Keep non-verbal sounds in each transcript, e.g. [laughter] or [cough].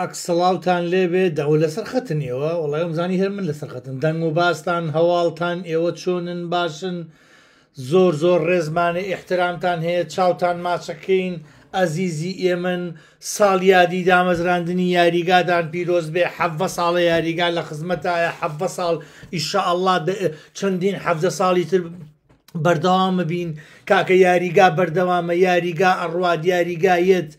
ئەکسڵاوتان لێبێ داو لەسەر خەتنیەوە وڵام زانی هەر من لەسەر خەتن دەنگ و باستان هەواڵتان ئێوە چۆنن باشن زۆر زۆر ڕێزمانە ئیحترامتان هەیە چاوتان ماچەکەین ئەزیزی ئێمن ساڵیادی دامەزراندنی یاریگادان پیرۆز بێ حەە ساڵە یاریگا لە خزمەتایە حەە ساڵ ئیشە ئەله چەندین حەفدە ساڵی تر بەردەوامە بین کاکە یاریگا بەردەوامە یاریگا ئەڕواد یاریگایەت.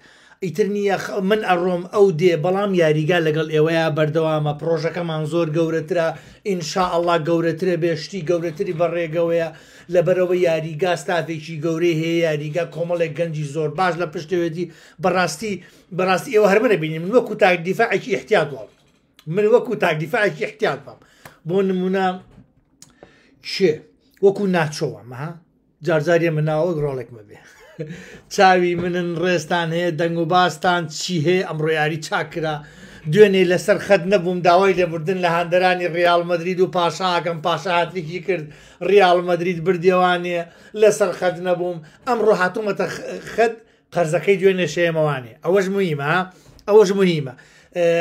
ئیتر نییە من ئەڕۆم ئەو دێ بەڵام یاریگا لەگەڵ ئێوەیە بەردەوامە پرۆژەکەمان زۆر گەورەترە ئینشا ئەللا گەورەترە بێشتی گەورەتری بەڕێگەوەیە لەبەرەوە یاریگا ستافێکی گەورەی هەیە یاریگا کۆمەڵێک گەنجی زۆر باش لە پشتوێتی بەڕاستی بەڕاستی ئێوە هەرمرە بینی من وەکو تاکدیفاعکی احتیاط وڵ من وەکو تاکدیفاعکی احتیاط بام بۆ نمونە چێ وەکو ناچۆوە مەها جارجاریە منناوە گڕۆڵێک مەبێ. چاوی منن ڕێستان هەیە دەنگ و باستان چی هەیە ئەم ڕۆیاری چاکرا دوێنێ لەسەر خەت نەبووم داوای لێبوردن لە هەندەرانی ڕیال مدرید و پاشاکەم پاشاهاتێکی کرد ڕیال مدرید بردیێوانێ لەسەر خەت نەبووم ئەم ڕۆهاتومەتە خەت قەرزەکەی دوێنێ شێمەوانێ ئەوەش مهمە ئەوەش مهمە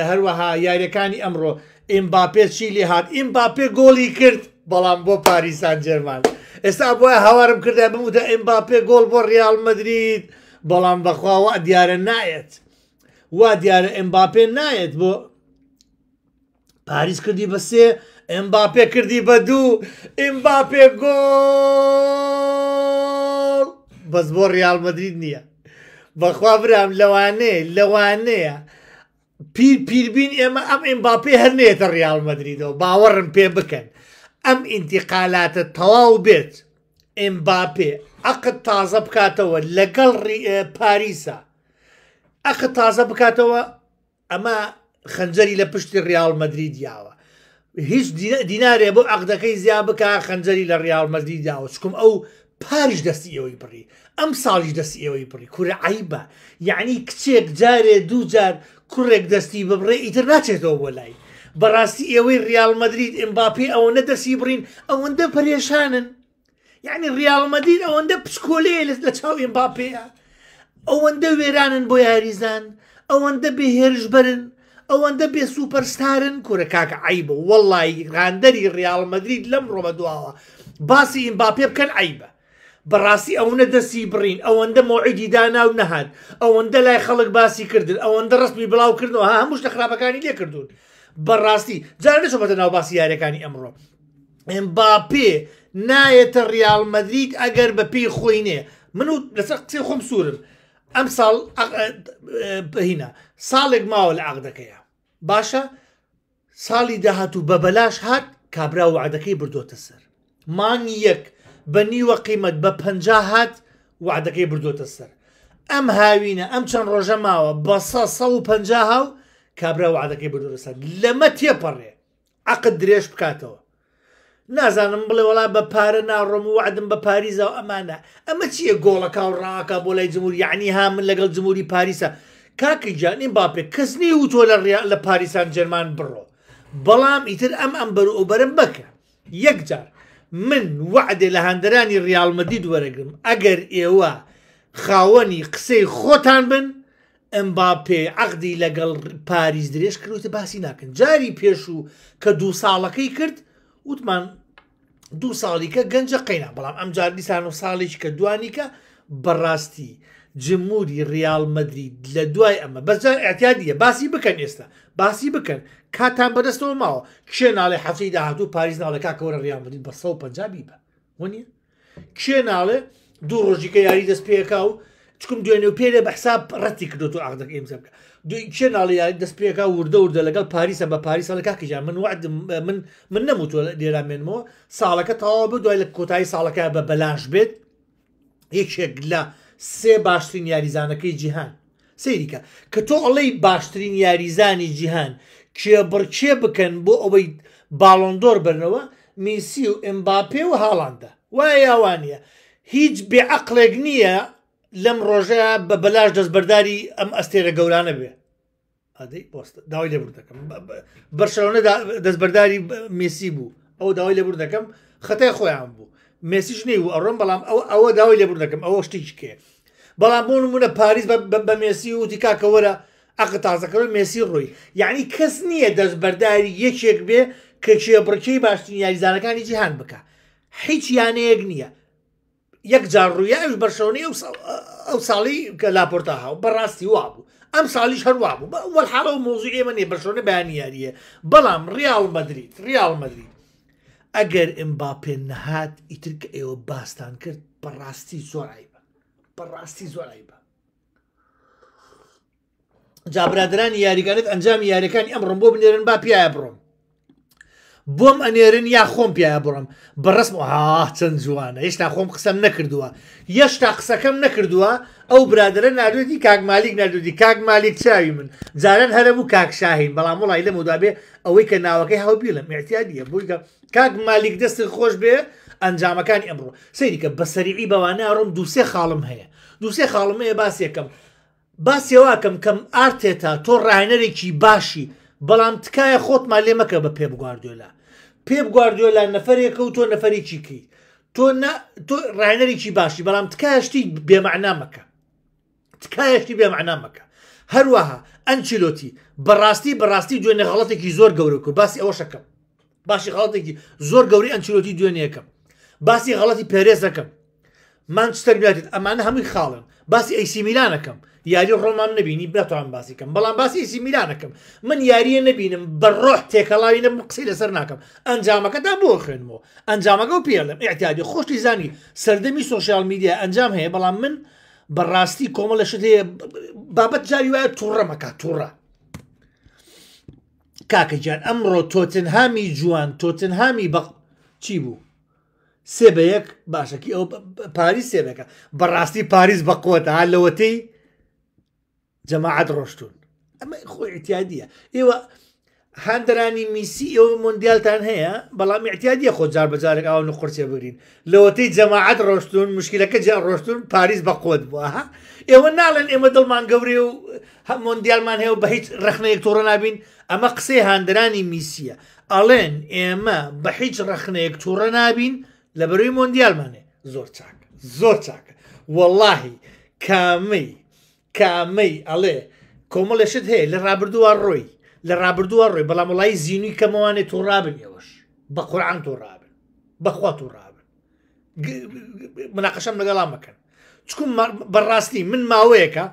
هەروەها یاریەکانی ئەمڕۆ ئیمباپێ چی لێ هاات ئیمباپێ گۆڵی کرد بەڵام بۆ پاریسان جەرمان. ئێستا بۆە هاوارم کردە بموتە ئەمباپێ گۆڵ بۆ ریال مدرید بەڵام بەخواوە دیارە نایەت وا دیارە ئەمباپێ نایەت بۆ پاریس کردی بە سێ ئەمباپێ کردی بە دوو ئەمباپێ گۆڵ بەس بۆ ریال مدرید نییە بەخوا برام لەوانەیە لەوانەیە. پیر پیربین ئێمە ئەم ئەمباپی هەرنێتە ریال مدرریدەوە باوەڕم پێ بکەن ئەم ئینتیقالاتە تەواو بێت ئمباپێ ئەقت تازە بکاتەوە لەگەڵ پاریسا ئەخت تازە بکاتەوە ئەمە خەنجەری لە پشتی ریال مدرید یاوە هیچ دینارێ بۆ عقدەکەی زیا بک خەنجەری لە ریال مدرید یاوە چکم ئەو پاریش دەستی ئەوەی بڕی ئەم ساڵیش دەستی ئەوەی بڕی کورە عیبە یعنی کچێک جارێ دوو جار کوڕێک دەستی ببڕێ ئیتر ناچێتەوە بۆ لای بەڕاستی ئێوەی ریالمەدرید ئەمباپی ئەوەندە دەسی بڕین ئەوەندە پرێشانن یعنی ریالمەدرید ئەوەندە پشکۆلێ لە چاو ئەمباپەیە ئەوەندە وێرانن بۆ یاریزان ئەوەندە بێهێرش برن ئەوەندە بێ سوپەرستارن کورە کاکە عیبە وەڵی ڕاندەری ریالمەدرید لەم ڕۆمە دواوە باسی ئیمباپێ بکەن عیبە بەڕاستی ئەوەنە دەستی بڕین ئەوەندە مۆعیدی دانا و نەهات ئەوەندە لای خەڵک باسی کردن ئەوەندە ڕستمی بڵاوکردنەوە هەموو لە خراپەکانی لێ کردوون بەڕاستی جارە شۆبەتە ناوباسی یاریەکانی ئەمڕۆ ئەمباپێ نایەتە ریالمەدریت ئەگەر بە پێی خۆی نێ من و لەسەر قسێ خۆم سوورم ئەم ساڵ هینە ساڵێک ماوە لە عقدەکەیە باشە ساڵی داهاتوو بە بەلاش هات کابرا و عادەکەی بردۆتە سەر مانگی یەک بە نیوە قیمت بە پنج هات وعدەکەی بردۆتە سەر ئەم هاوینە ئەم چەند ڕۆژە ماوە بە 150 هاو کابرا وعادەکەی بدورسە لەمە تێپەڕێ عقد درێژ بکاتەوە نازانم بڵێ وڵا بە پارە ناڕۆم و وعدم بە پاریزە و ئەمانە ئەمە چییە گۆڵەکە و ڕاکە بۆ لای جمهوری یعنی ها من لەگەڵ جمهوری پاریسە کاکی جانین باپێ کەسنی و تۆ لە لە پاریسان جەرمان بڕۆ بەڵام ئیتر ئەم ئەم بەر و بەرم بکە یەکجار من وعدێ لە هەندرانی ریالمەدی دووەرەگرم ئەگەر ئێوە خاوەنی قسەی خۆتان بن ئەمباپێ عقدی لەگەڵ پاریز درێژ کردوتە باسی ناکەن جاری پێش و کە دوو ساڵەکەی کرد وتمان دوو ساڵیکە گەنجە قینا بەڵام ئەم جاردیسان و ساڵێک کە دوانیکە بەڕاستی جمهوری ریال مدرید لە دوای ئەمە بەجار ئەتیادیە باسی بکەن ئێستا باسی بکەن کاتان بەدەستەوە ماوە کێ ناڵێ حەفتی داهاتوو پاریز ناڵێکاکەوەرە ریال مدرید بە سە و پنجابی بە وە نیە کێ ناڵێ دوو ڕۆژیکە یاری دەست پێکا و چکم دوێنێ و پێرێ بە حساب ڕەتی کردو ئاغدەک ئێمزە بکە دوێ ناڵی یاری دەست پێێکا وردە وردە لەگەڵ پاریسە بە پاریسە لە کاکیژیان من وعد من من نەموتوە لێرا مێنمەوە ساڵەکە تەواو بە دوای لە کۆتایی ساڵەکە بە بەلاش بێت یەکێک لە سێ باشترین یاریزانەکەی جیهان سریکە کە تۆ ئەڵەی باشترین یاریزانی جیهان کێ بڕچێ بکەن بۆ ئەوەی باڵندۆر بنەوە میسی و ئەمباپێ و هاڵاندە وای یاوانە هیچ بێعقلێک نییە لەم ڕۆژەیە بە بەلاش دەستبەرداری ئەم ئەستێرە گەورانە بێ داوای لێبور دەکەم بەرشەوەە دەستبەرداری مسی بوو ئەو داوای لێبور دەکەم خەتای خۆیان بوو مێسیش نەی و ئەڕم بەڵام ئەو ئەوە داوای لێبور دەکەم ئەوە شتیچکێ بەڵام بۆ نمونە پاریس بە مێسی و تیکاکەوەرە ئەق تازەکەەوە مێسی ڕووی یعنی کەس نییە دەستبەرداری یەکێک بێ کە چێبڕکەی باشترین یاریزانەکانی جیهان بکە هیچ یانەیەک نییە یەکجار ڕوویاوی بەرشەونی ئەو ساڵی کە لاپۆرتا هاو بەڕاستی وا بوو ئەم ساڵیش هەروە بوو وەل حاڵەوە مۆزوی ئێمە نێ بەرشۆنە بەیانیاریە بەڵام ریال مدریت ریال مدریت ئەگەر ئەمبا پێ نەهات ئیتر کە ئێوە باستان کرد بەڕاستی زۆرای بە بەڕاستی زۆرای بە جابرادرانی یاریگانت ئەنجامی یاریەکانی ئەم ڕمبۆ بنێرن با پیاە بڕۆم بۆم ئەنێرن یا خۆم پیاە بڕم بەڕستم ها چەند جوانە هێشتا خۆم قسەم نەکردووە یەشتا قسەکەم نەکردووە ئەو برادرە نادودی کاکمالیک نادودی کاکمالیک چاوی من جاران هەرە بوو کاکشاهین بەڵام وڵی لە مدابێ ئەوەی کە ناوەکەی هاوبی لە مرتیادیە بووکە کاک مالیک دەستی خۆش بێ ئەنجامەکانی ئەمڕۆ سەیریکە بەسەریعی بەوانە ڕۆم دووسێ خاڵم هەیە دووسێ خاڵم هەیە باسیەکەم باسیێواکەم کەم ئارتێتا تۆ ڕایەرێکی باشی. بەڵام تکایە خۆتمان لێ مەکە بە پێ بگواردۆلا پێ بگواردۆلا نەفرێکە و تۆ نەفری چیکەی تۆ تۆ ڕێنەرێکی باشی بەڵام تکایشتی بێمەعنا مەکە تکایشتی بێمەعنا مەکە هەروەها ئەنچیلۆتی بەڕاستی بەڕاستی دوێنێ غڵەتێکی زۆر گەورە کرد باسی ئەوە شەکەم باشی غڵاتێکی زۆر گەوری ئەنچیلۆتی دوێنێ یەکەم باسی غڵەتی پێرێز دەکەم مانچستەر بێتێت ئەمانە هەمووی خاڵن باسی ئەیسی میلانەکەم یاری ڕۆمان نبینی بێتوان باسی کەم بەڵام باسی ئیسی میلانەکەم من یاریە نبینم بەڕۆح تێکەڵاوی نە قسەی لەسەر ناکەم ئەنجامەکە تا بۆ خوێنمەوە ئەنجامەکە و پێڵم احتیادی خۆشتی زانی سەردەمی سوۆسیال میدیا ئەنجام هەیە بەڵام من بەڕاستی کۆمە لە شت بابەت جاری وایە تووڕەمەکە تووڕە کاکە گیان ئەمڕۆ تۆتنهامی جوان تۆتنهامی بەق چی بوو سێ بە یەک باشەکی ئەو پاریس سێبەکە بەڕاستی پاریس بە قوۆتە ها لەوەتەی جەماعات ڕۆشتون ئەمە خۆی ئیتیادیە ئێوە هەندرانی میسی ئەوە مندیالتان هەیە بەڵام احتیادیە خۆ جار بەجارێک ئەوە نقرسێ بگرین لەوەتەی جەماعات ڕۆشتون مشکلەکە جا ڕۆشتون پاریس بە قوت بووە ئێوە ناڵێن ئێمە دڵمان گەورێ و هەم مندیالمان هەیە و بە هیچ ڕخنەیەک تۆڕە نابین ئەمە قسەی هاندرانی میسیە ئەڵێن ئێمە بە هیچ ڕخنەیەک تووڕە نابین لە بەروی مۆندیالمانێ زۆر چاکە زۆر چاکە وەڵاهی کامەی کامەی ئەڵێ کۆمەڵێشت هەیە لە رابردووە ڕۆی لە رابردووە ڕۆی بەڵام وڵی زیینوی کەمەوانێت تۆ رابن ئەوەش بە قورآان تۆ رابن بەخوا تۆ رابن مناقەشەم لەگەڵام مەکەن چکم بەڕاستی من ماوەیەەکە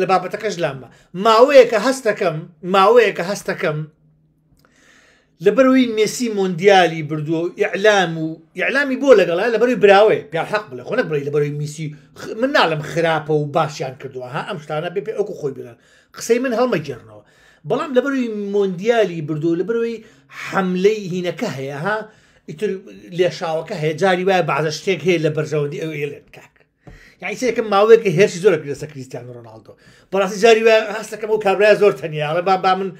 لە بابەتەکەش لامە ماوەیەکە هەستەکەم ماوەیەکە هەستەکەم لەبەرەوەی مسی مۆندیالی بردووە ئیعلام و یعلامی بۆ لەگەڵا لە بەروی براوێ پیا حق بڵێ خۆنە بڕی لە بەروی میسی من ناڵم خراپە و باشیان کردووە ها ئەم شتانە بێ ئەوکو خۆی بێن قسەی من هەڵمە گێڕنەوە بەڵام لە بەروی مۆندیالی بردو لە بەروی حملەی هینەکە هەیە ها ئیتر لێشاوەکە هەیە جاری وایە بازە شتێک هەیە لە بەرژەوەندی ئەو ئێلێن کاک یاکم ماوەیەکە هێرشی زۆر لەسە کریسیان ڕۆناالدۆ بەڕاستی جاری وایە هەستەکەم و کابرای زۆر تەنیا ئەڵە با با من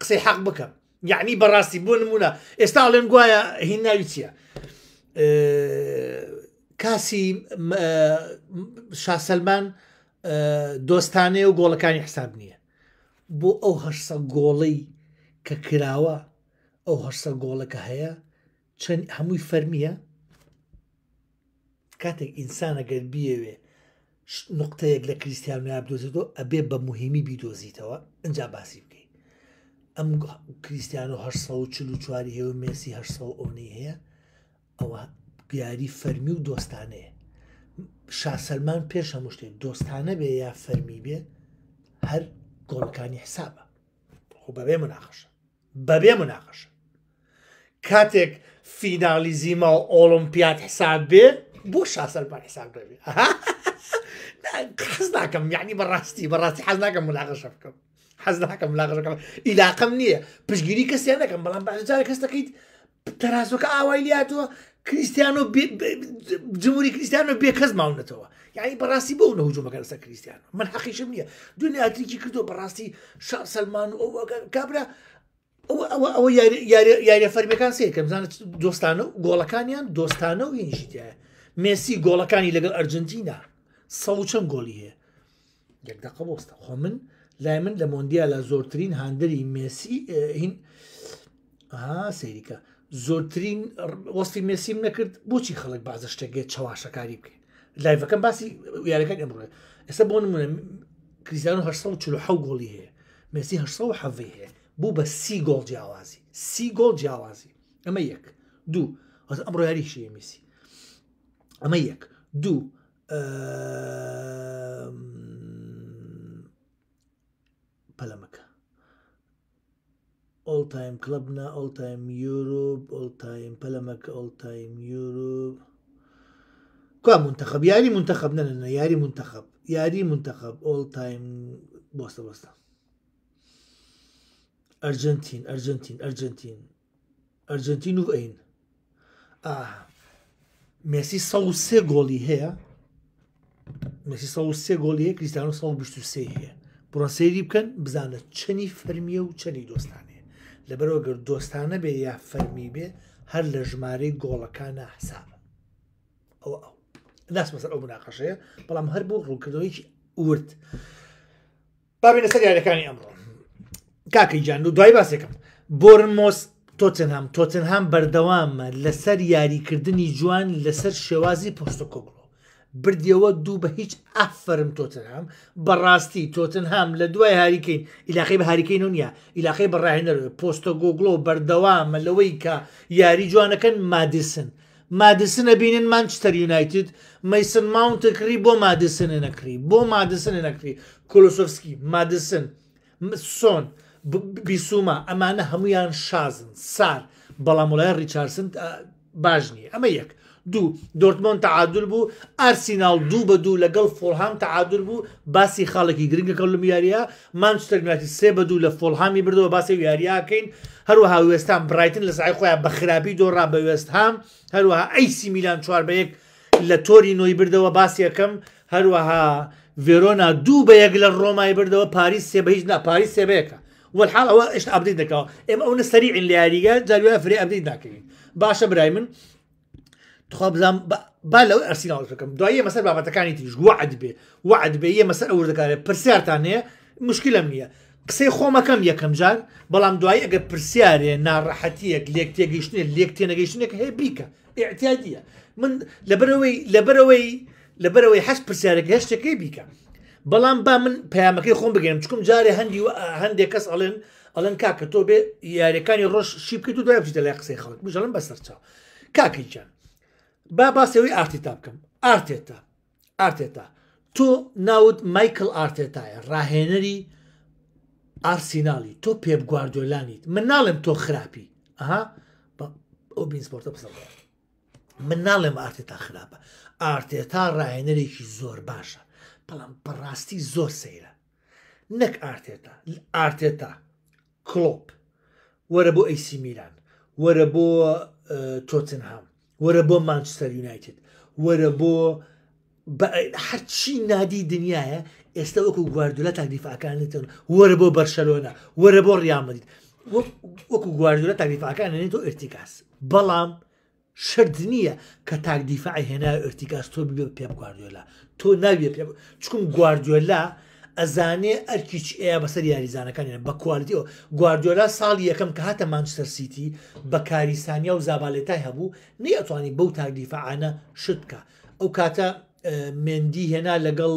قسەی حەق بکەم یعنی بەڕاستی بۆ نمونە ئێستا ئاڵێن گوایە هین ناوی چییە کاسی شاسەلمان دۆستانێ و گۆڵەکانی حساب نییە بۆ ئەو هەرسە گۆڵەی کە کراوە ئەو هەرسە گۆڵەکە هەیە چەند هەمووی فەرمیە کاتێک ئینسانە گەر بیەوێ نقطەیەک لە کریسیان نابدۆزێتەوە ئەبێ بە مهمی بیدۆزیتەوە ئەجا باسی بکە ئەم کریسیان و ه چواری هێو مسی ه ئۆنی هەیە ئەوە یاری فەرمی و دۆستانەیە شاسەلمان پێش هەموو شتێک دۆستانە بێ یا فەرمی بێ هەر گۆڵەکانی حسابە خۆ بەبێ مناخشە بەبێ مناخشە کاتێک فینالیزیمە و ئۆلمپیات حساب بێ بۆ شاسەلمان حساب دەبێ قەز [laughs] ناکەم یعنی بەڕاستی بەڕاستی حەز ناکەم مناخشە بکەم حەز ناکەم لاغەکەم ئیلاقم نییە پشگیری کەسیان نەکەم بەڵام بەجارە کەس دەکەیت تەراسۆکە ئاوای لیاتوە کریسیان و جمهوری کریسیان و بێ کەس ماونەتەوە یعنی بەڕاستی بۆ نەهجومەکە لەسەر کریسیان من حەقیشم نییە دونی ئاتریکی کردو بەڕاستی شا سلمان و کابرا ئەوە یاریە فەرمیەکان سێکەم زانت دۆستانە و گۆڵەکانیان دۆستانە و هینژیتە مێسی گۆڵەکانی لەگەڵ ئەرجنتینا سەڵ چەند گۆلی هەیە یەک دقە بۆستە خۆ من لای من لە مۆندیالە زۆرترین هاندری مسی هین سەیریکە زۆرترین وەستی مێسیم نەکرد بۆچی خەڵک بازە شتێکگە چاواشەکاری بکەین لایڤەکەم باسی یارەکان ئەمڕێ ئێستا بۆ نمونە کریزیان 1940 گۆڵی هەیە مسی 1970 هەیە بوو بە سی گۆڵ جیاوازی سی گۆڵ جیاوازی ئەمە یەک دوو ئەمڕۆ یاریشی میسی ئەمە یەک دوو بلمك All time clubنا all time Europe, all time بلمك all time Europe. كم منتخب ياري منتخب لا لا ياري منتخب ياري منتخب all time بوستا بوستا ارجنتين ارجنتين ارجنتين ارجنتين وين اه ميسي سو سي غولي هي ميسي سو سي غولي هي كريستيانو سو بشتو سي هي بڕسەیری بکەن بزانە چنی فەرمیە و چەنی دۆستانێ لەبەرەوە گەر دۆستانە بێ یا فەرمی بێ هەر لە ژمارەی گۆڵەکانە حسابە ئەو ئەو دەست مەسەر ئەو مناقەشەیە بەڵام هەر بۆ ڕووکردەوەیکی ورد بابێنە سەر یارەکانی ئەمڕۆ کاکەی جان و دوای باسێکم بۆرن مۆس تۆتنهام تۆتنهام بەردەوامە لەسەر یاریکردنی جوان لەسەر شێوازی پۆستۆکۆگڵ بردیەوە دوو بە هیچ ئەفرم تۆتنهام بەڕاستی تۆتنهام لە دوای هاریکەین ئیلاخی بە هاریکەین و نیە ئیلاخی بەڕاهێنەر پۆستە گۆگلۆ بەردەوامە لەوەی کە یاری جوانەکەن مادیسن مادیسنە بینن مانچستەر یونایتد مەیسن ماونتکری بۆ مادیسنە نەکری بۆ مادیسنە نەکری کۆلوسۆفسکی مادیسن سۆن بیسوما ئەمانە هەمویان شازن سار بەڵام وڵای ریچارسن باش نیە ئەمە یەک دوو دۆرتمۆن تعادل بوو ئارسینال دوو بە دوو لەگەڵ فۆلهام تعادل بوو باسی خاڵێکی گرنگەکەڵ یاریە مانچتەرمیاتی سێ بە دوو لە فۆلهامی بردەوە باسی یاریاکەین هەروەها وێستان برایتن لە سای خۆیان بە خراپی دۆڕا بە وێستهام هەروەها ئەیسی میلان چوار بە یەک لە تۆری نۆی بردەوە باسی یەکەم هەروەها ڤێرۆنا دوو بە یەک لە ڕۆمای بردەوە پاریس سێ بە هیچ نا پاریس سێبەیەەکە والحال ئەوە ئشت ئەبدەیت دەکەوە ئێمە ئەوە سەری لە یاریگە جاوی فری ئەبدەیت ناکەین باشە برای من تخوا بزانام با لەوە ئەرسیناڵەکەم دوایە مەسەر بابەتەکانی تریش وعد بێ وعد بێ یە مەسەر ئەو دەکارێت پرسیارتان هەیە مشکلم نییە قسەی خۆمەکەم یەکەم جار بەڵام دوای ئەگە پرسیارێ ناڕەحەتیەک لێک تێگەیشتێ لێک تێنەگەیشتێک هەیە بیکە ئاعتیادیە من لەبەرەوەی لەبەرەوەی لەبەرەوەی هەشت پرسیارێک هەشتەکەی بیکە بەڵام با من پامەکەی خۆم بگەێنم چکم جارێ هەندی هەندێک کەس ئەڵێن ئەلەن کاکە تۆ بێ یاریەکانی ڕۆژ شیبکە تو دوای بچیتە لای قسەی خەڵک بژەڵم بەسەر چاو کاکەیجان با باسەوەی ئارتیتا بکەم ئارتێتا ئارتێتا تۆ ناوت مایکل ئارتێتایە ڕاهێنەری ئارسینالی تۆ پێب گواردۆلانیت من ناڵێم تۆ خراپی ئەها ئۆبینسپۆرتە بزڵ من ناڵێم ئارتێتا خراپە ئارتێتا ڕاهێنەرێکی زۆر باشە بەڵام بەڕاستی زۆر سەیرە نەک ئارتێتا ئارتێتا کلۆپ وەرە بۆ ئەیسی میران وەرە بۆ تۆتنهام وەرە بۆ مانچستەر یونایتد وەرە بۆ هەرچی نادی دنیاە ئێستا وەکو گواردولە تاکلیفاکانتون وەرە بۆ بەرشەلۆنا وەرە بۆ ڕیامدید وەکو گواردولە تاکلیفاکان نێتۆ ئرتیکاس بەڵام شرد نییە کە تاکدیفاعی هێنا ئرتیکاس تۆ بێ پێ گواردوێلا تۆ ناویە پێ چکم گواردوێلا ئەزانێ ئەرکیچ ئەیە بەسەر یاریزانەکانیان بە کوالتیەوە گواردۆلا ساڵی یەکەم کە هاتە مانچستەر سیتی بە کاریسانیا و زابالێتای هەبوو نی ئەتوانی بەو تاگریفعاانە شت بکە ئەو کاتە مێندی هێنا لەگەڵ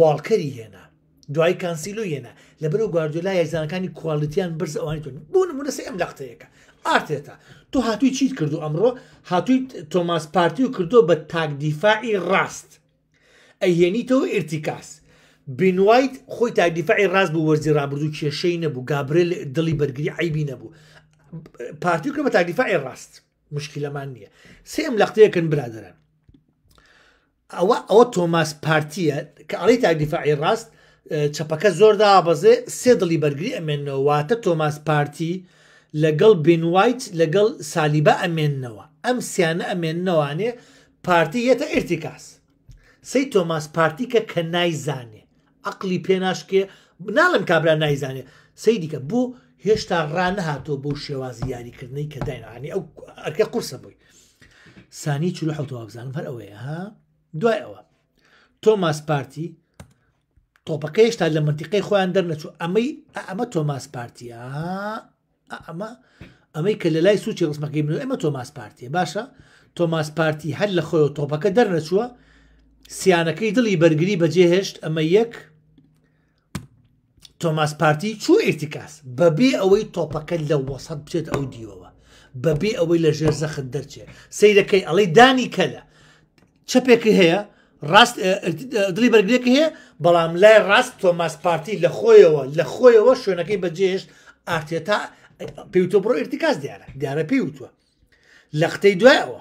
واڵکەری هێنا دوای کانسیلو هێنا لەبەر و گواردۆلا یاریزانەکانی کوالتیان برز ئەوانی تون بۆ نمونەسە ئەم لەختەیەەکە ئارتێتە تۆ هاتووی چیت کردو ئەمڕۆ هاتووی تۆماس پارتی و کردو بە تاکدیفاعی ڕاست ئەهێنیتەوە ئرتیکاس. بینوایت خۆی تا دیفاعی ڕاست بوو وەرزی رابرردوو کێشەی نەبوو گابرل دڵی بەرگری عیبی نەبوو پارتیوکە بە تاکلیفاعی ڕاست مشکلەمان نییە سێم لەختەیەکن برادران ئەوە ئەوە تۆماس پارتیە کە ئەڵی تاکلیفاعی ڕاست چپەکە زۆردا بەزێ سێ دڵی بەرگری ئەمێنەوەواتە تۆماس پارتی لەگەڵ بینوایت لەگەڵ سالیبە ئەمێننەوە ئەم سیانە ئەمێننەوانێ پارتی یەتە ئرتیکاس سی تۆماس پارتی کە کە نایزانێ عقلی پێناشکێ ناڵم کابرا نایزانێ سی دیکە بۆ هێشتا ڕانەهاتۆ بەو شێوازی یاریکردنی کە داینانی ئەو ئەرکە قورسە بووی سانی چلو حوتەوە بزانم هەر ئەوەیە ها دوای ئەوە تۆماس پارتی تۆپەکە هێشتا لە منتیقی خۆیان دەرنەچوو ئەمەی ئەمە تۆماس پارتیە ئەمە ئەمەی کە لە لای سوچی ڕسمەکەی من ئەمە تۆماس پارتیە باشە تۆماس پارتی هەر لە خۆی و تۆپەکە دەرنەچووە سیانەکەی دڵی بەرگری بەجێهێشت ئەمە یەک تۆماس پارتی چوو ئێتیکاس بەبێ ئەوەی تۆپەکە لە وەسەد بچێت ئەو دیوەوە بەبێ ئەوەی لە ژێر زەخت دەرچێ سیرەکەی ئەڵی دانی کەلە چپێکی هەیە ڕاست دلی بەرگێکی هەیە بەڵام لای ڕاست تۆماس پارتی لە خۆیەوە لە خۆیەوە شوێنەکەی بەجێش ئارتێتا پێوتۆ بڕۆ ئرتیکاس دیارە دیارە پێیوتوە لە قتەی دوایەوە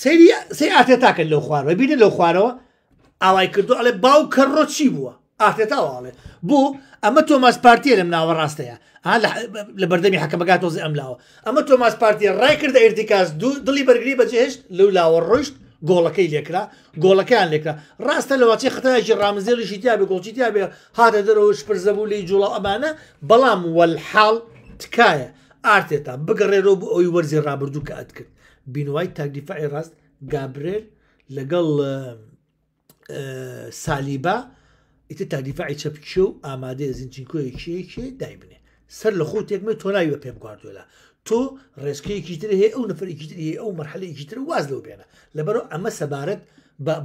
سری سی ئاتێ تاکە لەو خوارەوە بینە لەو خوارەوە ئاوای کردو ئەڵێ باو کەڕۆ چی بووە ئاتێتاواڵێ بۆ ئەمە تۆماس پارتیە لەم ناوە ڕاستەیە لە بەردەمی حکەمەکات تۆزی ئەملاوە ئەمە تۆماس پارتی ڕایکردە ئێردیکاس دوو دڵی بەرگری بەجێهشت لەو لاوە ڕۆیشت گۆڵەکەی لێکرا گۆڵەکەیان لێکرا ڕاستە لەواچی خەتایکی ڕامزێلیشی تیاابێ گۆڵچیتیا بێ هاتە دەرەوە شپرزەبوو لی جوڵە ئەمانە بەڵام وەحاڵ تکایە ئارتێتا بگەڕێرەوە بۆ ئەوی وەرزی ڕابردوو کە ئەت کرد بینوای تاکلیفای ڕاست گابرێل لەگەڵ سالیبا ئیتە تاریفعی چەپچی و ئامادە زیینچینکۆیەکیەیەکی دای بنێ سەر لە خۆ تێکمە تۆناوی بە پێم گواردولا تۆ ڕێزکەیەکی تر هەیە ئەو نفرێکی تر ئەو مرحلەیەکی تر واز لەو بێنە لەبەرەوە ئەمە سەبارەت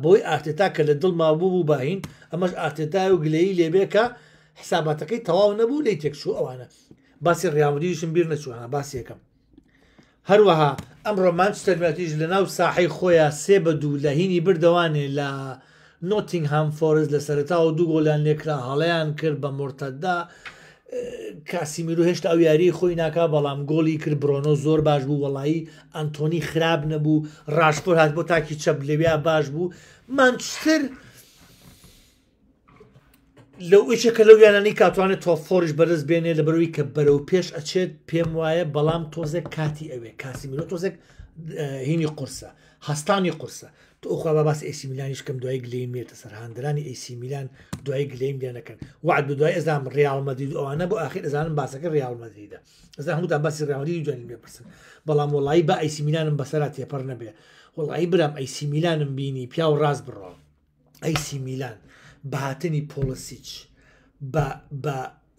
بۆی ئاتێتا کە لە دڵ مابوو بوو باین ئەمەش ئاتێتا و گلەی لێبێکە حساباتەکەی تەواو نەبوو لی تێکچوو ئەوانە باسی ڕیامدیشم بیر نەچوانە باسی یەکەم هەروەها ئەم ڕۆمانستەرماتیش لە ناو ساحی خۆیان سێ بە دوو لە هینی بردەوانێ لە نۆتینگهام فۆرز لە سەرتا و دوو گۆلیان لێکرا هەڵەیان کرد بە مرتەدا کاسیمیر و هێشتا ئەو یاری خۆی ناکا بەڵام گۆلی کرد برۆنۆ زۆر باش بوو وەڵایی ئەنتۆنی خراب نەبوو ڕاشپۆر هات بۆ تاکی چەپ لەویا باش بوو مانچتر لەو ئیچەکە لەو یانانی کاتوانێت تۆ فۆریش بەرز بێنێ لە بەروی کە بەرەو پێش ئەچێت پێم وایە بەڵام تۆزێک کاتی ئەوێ کاسیمیرۆ تۆزێک هینی قورسە هەستانی قورسە تۆخوا باس ئەسی میلانیش کەم دوای گلیم مێتە سەرهاندرانی ئەسی میلان دوای گلیم دیانەکەن وعد بە دوای ئەزام ڕالمەدید ئەوانە بۆ ئاخیر ئەزانم باسەکە ڕالمەدیدا ئەزان هەمووتا باسی ڕاوەدی جوانی پرسن بەڵام وڵی بە ئەسی میلانم بەسەرات تێپەر نەبێ وڵی برام ئەسی میلانم بینی پیا و ڕاست بڕۆ ئەسی میلان بە هاتنی پۆلسیچ بە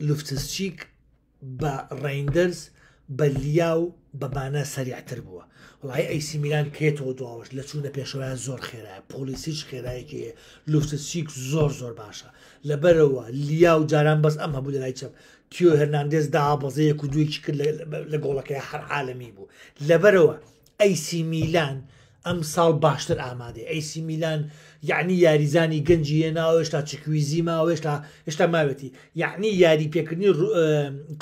لوفتسچیک بە ڕیندرز بە لیاو بەبانە سریعتر بووە وڵی ئەیسی میلان کێتەوە دواوەش لە چوونە پێشەوەیان زۆر خێرایە پۆلیسیش خێرایەکی لوفتە سیک زۆر زۆر باشە لەبەرەوە لیا و جاران بەس ئەم هەبوو لەلای چەپ تیۆ هەرناندێز دابەزەیەک و دویکی کرد لە گۆڵەکەی هەر عاالمی بوو لەبەرەوە ئەیسی میلان ئەم ساڵ باشتر ئامادە ئەیسی میلان یعنی یاریزانی گەنجی هێناوە هێشتا چکویزی ماوە هێشتا هێشتا ماوێتی یعنی یاری پێکردنی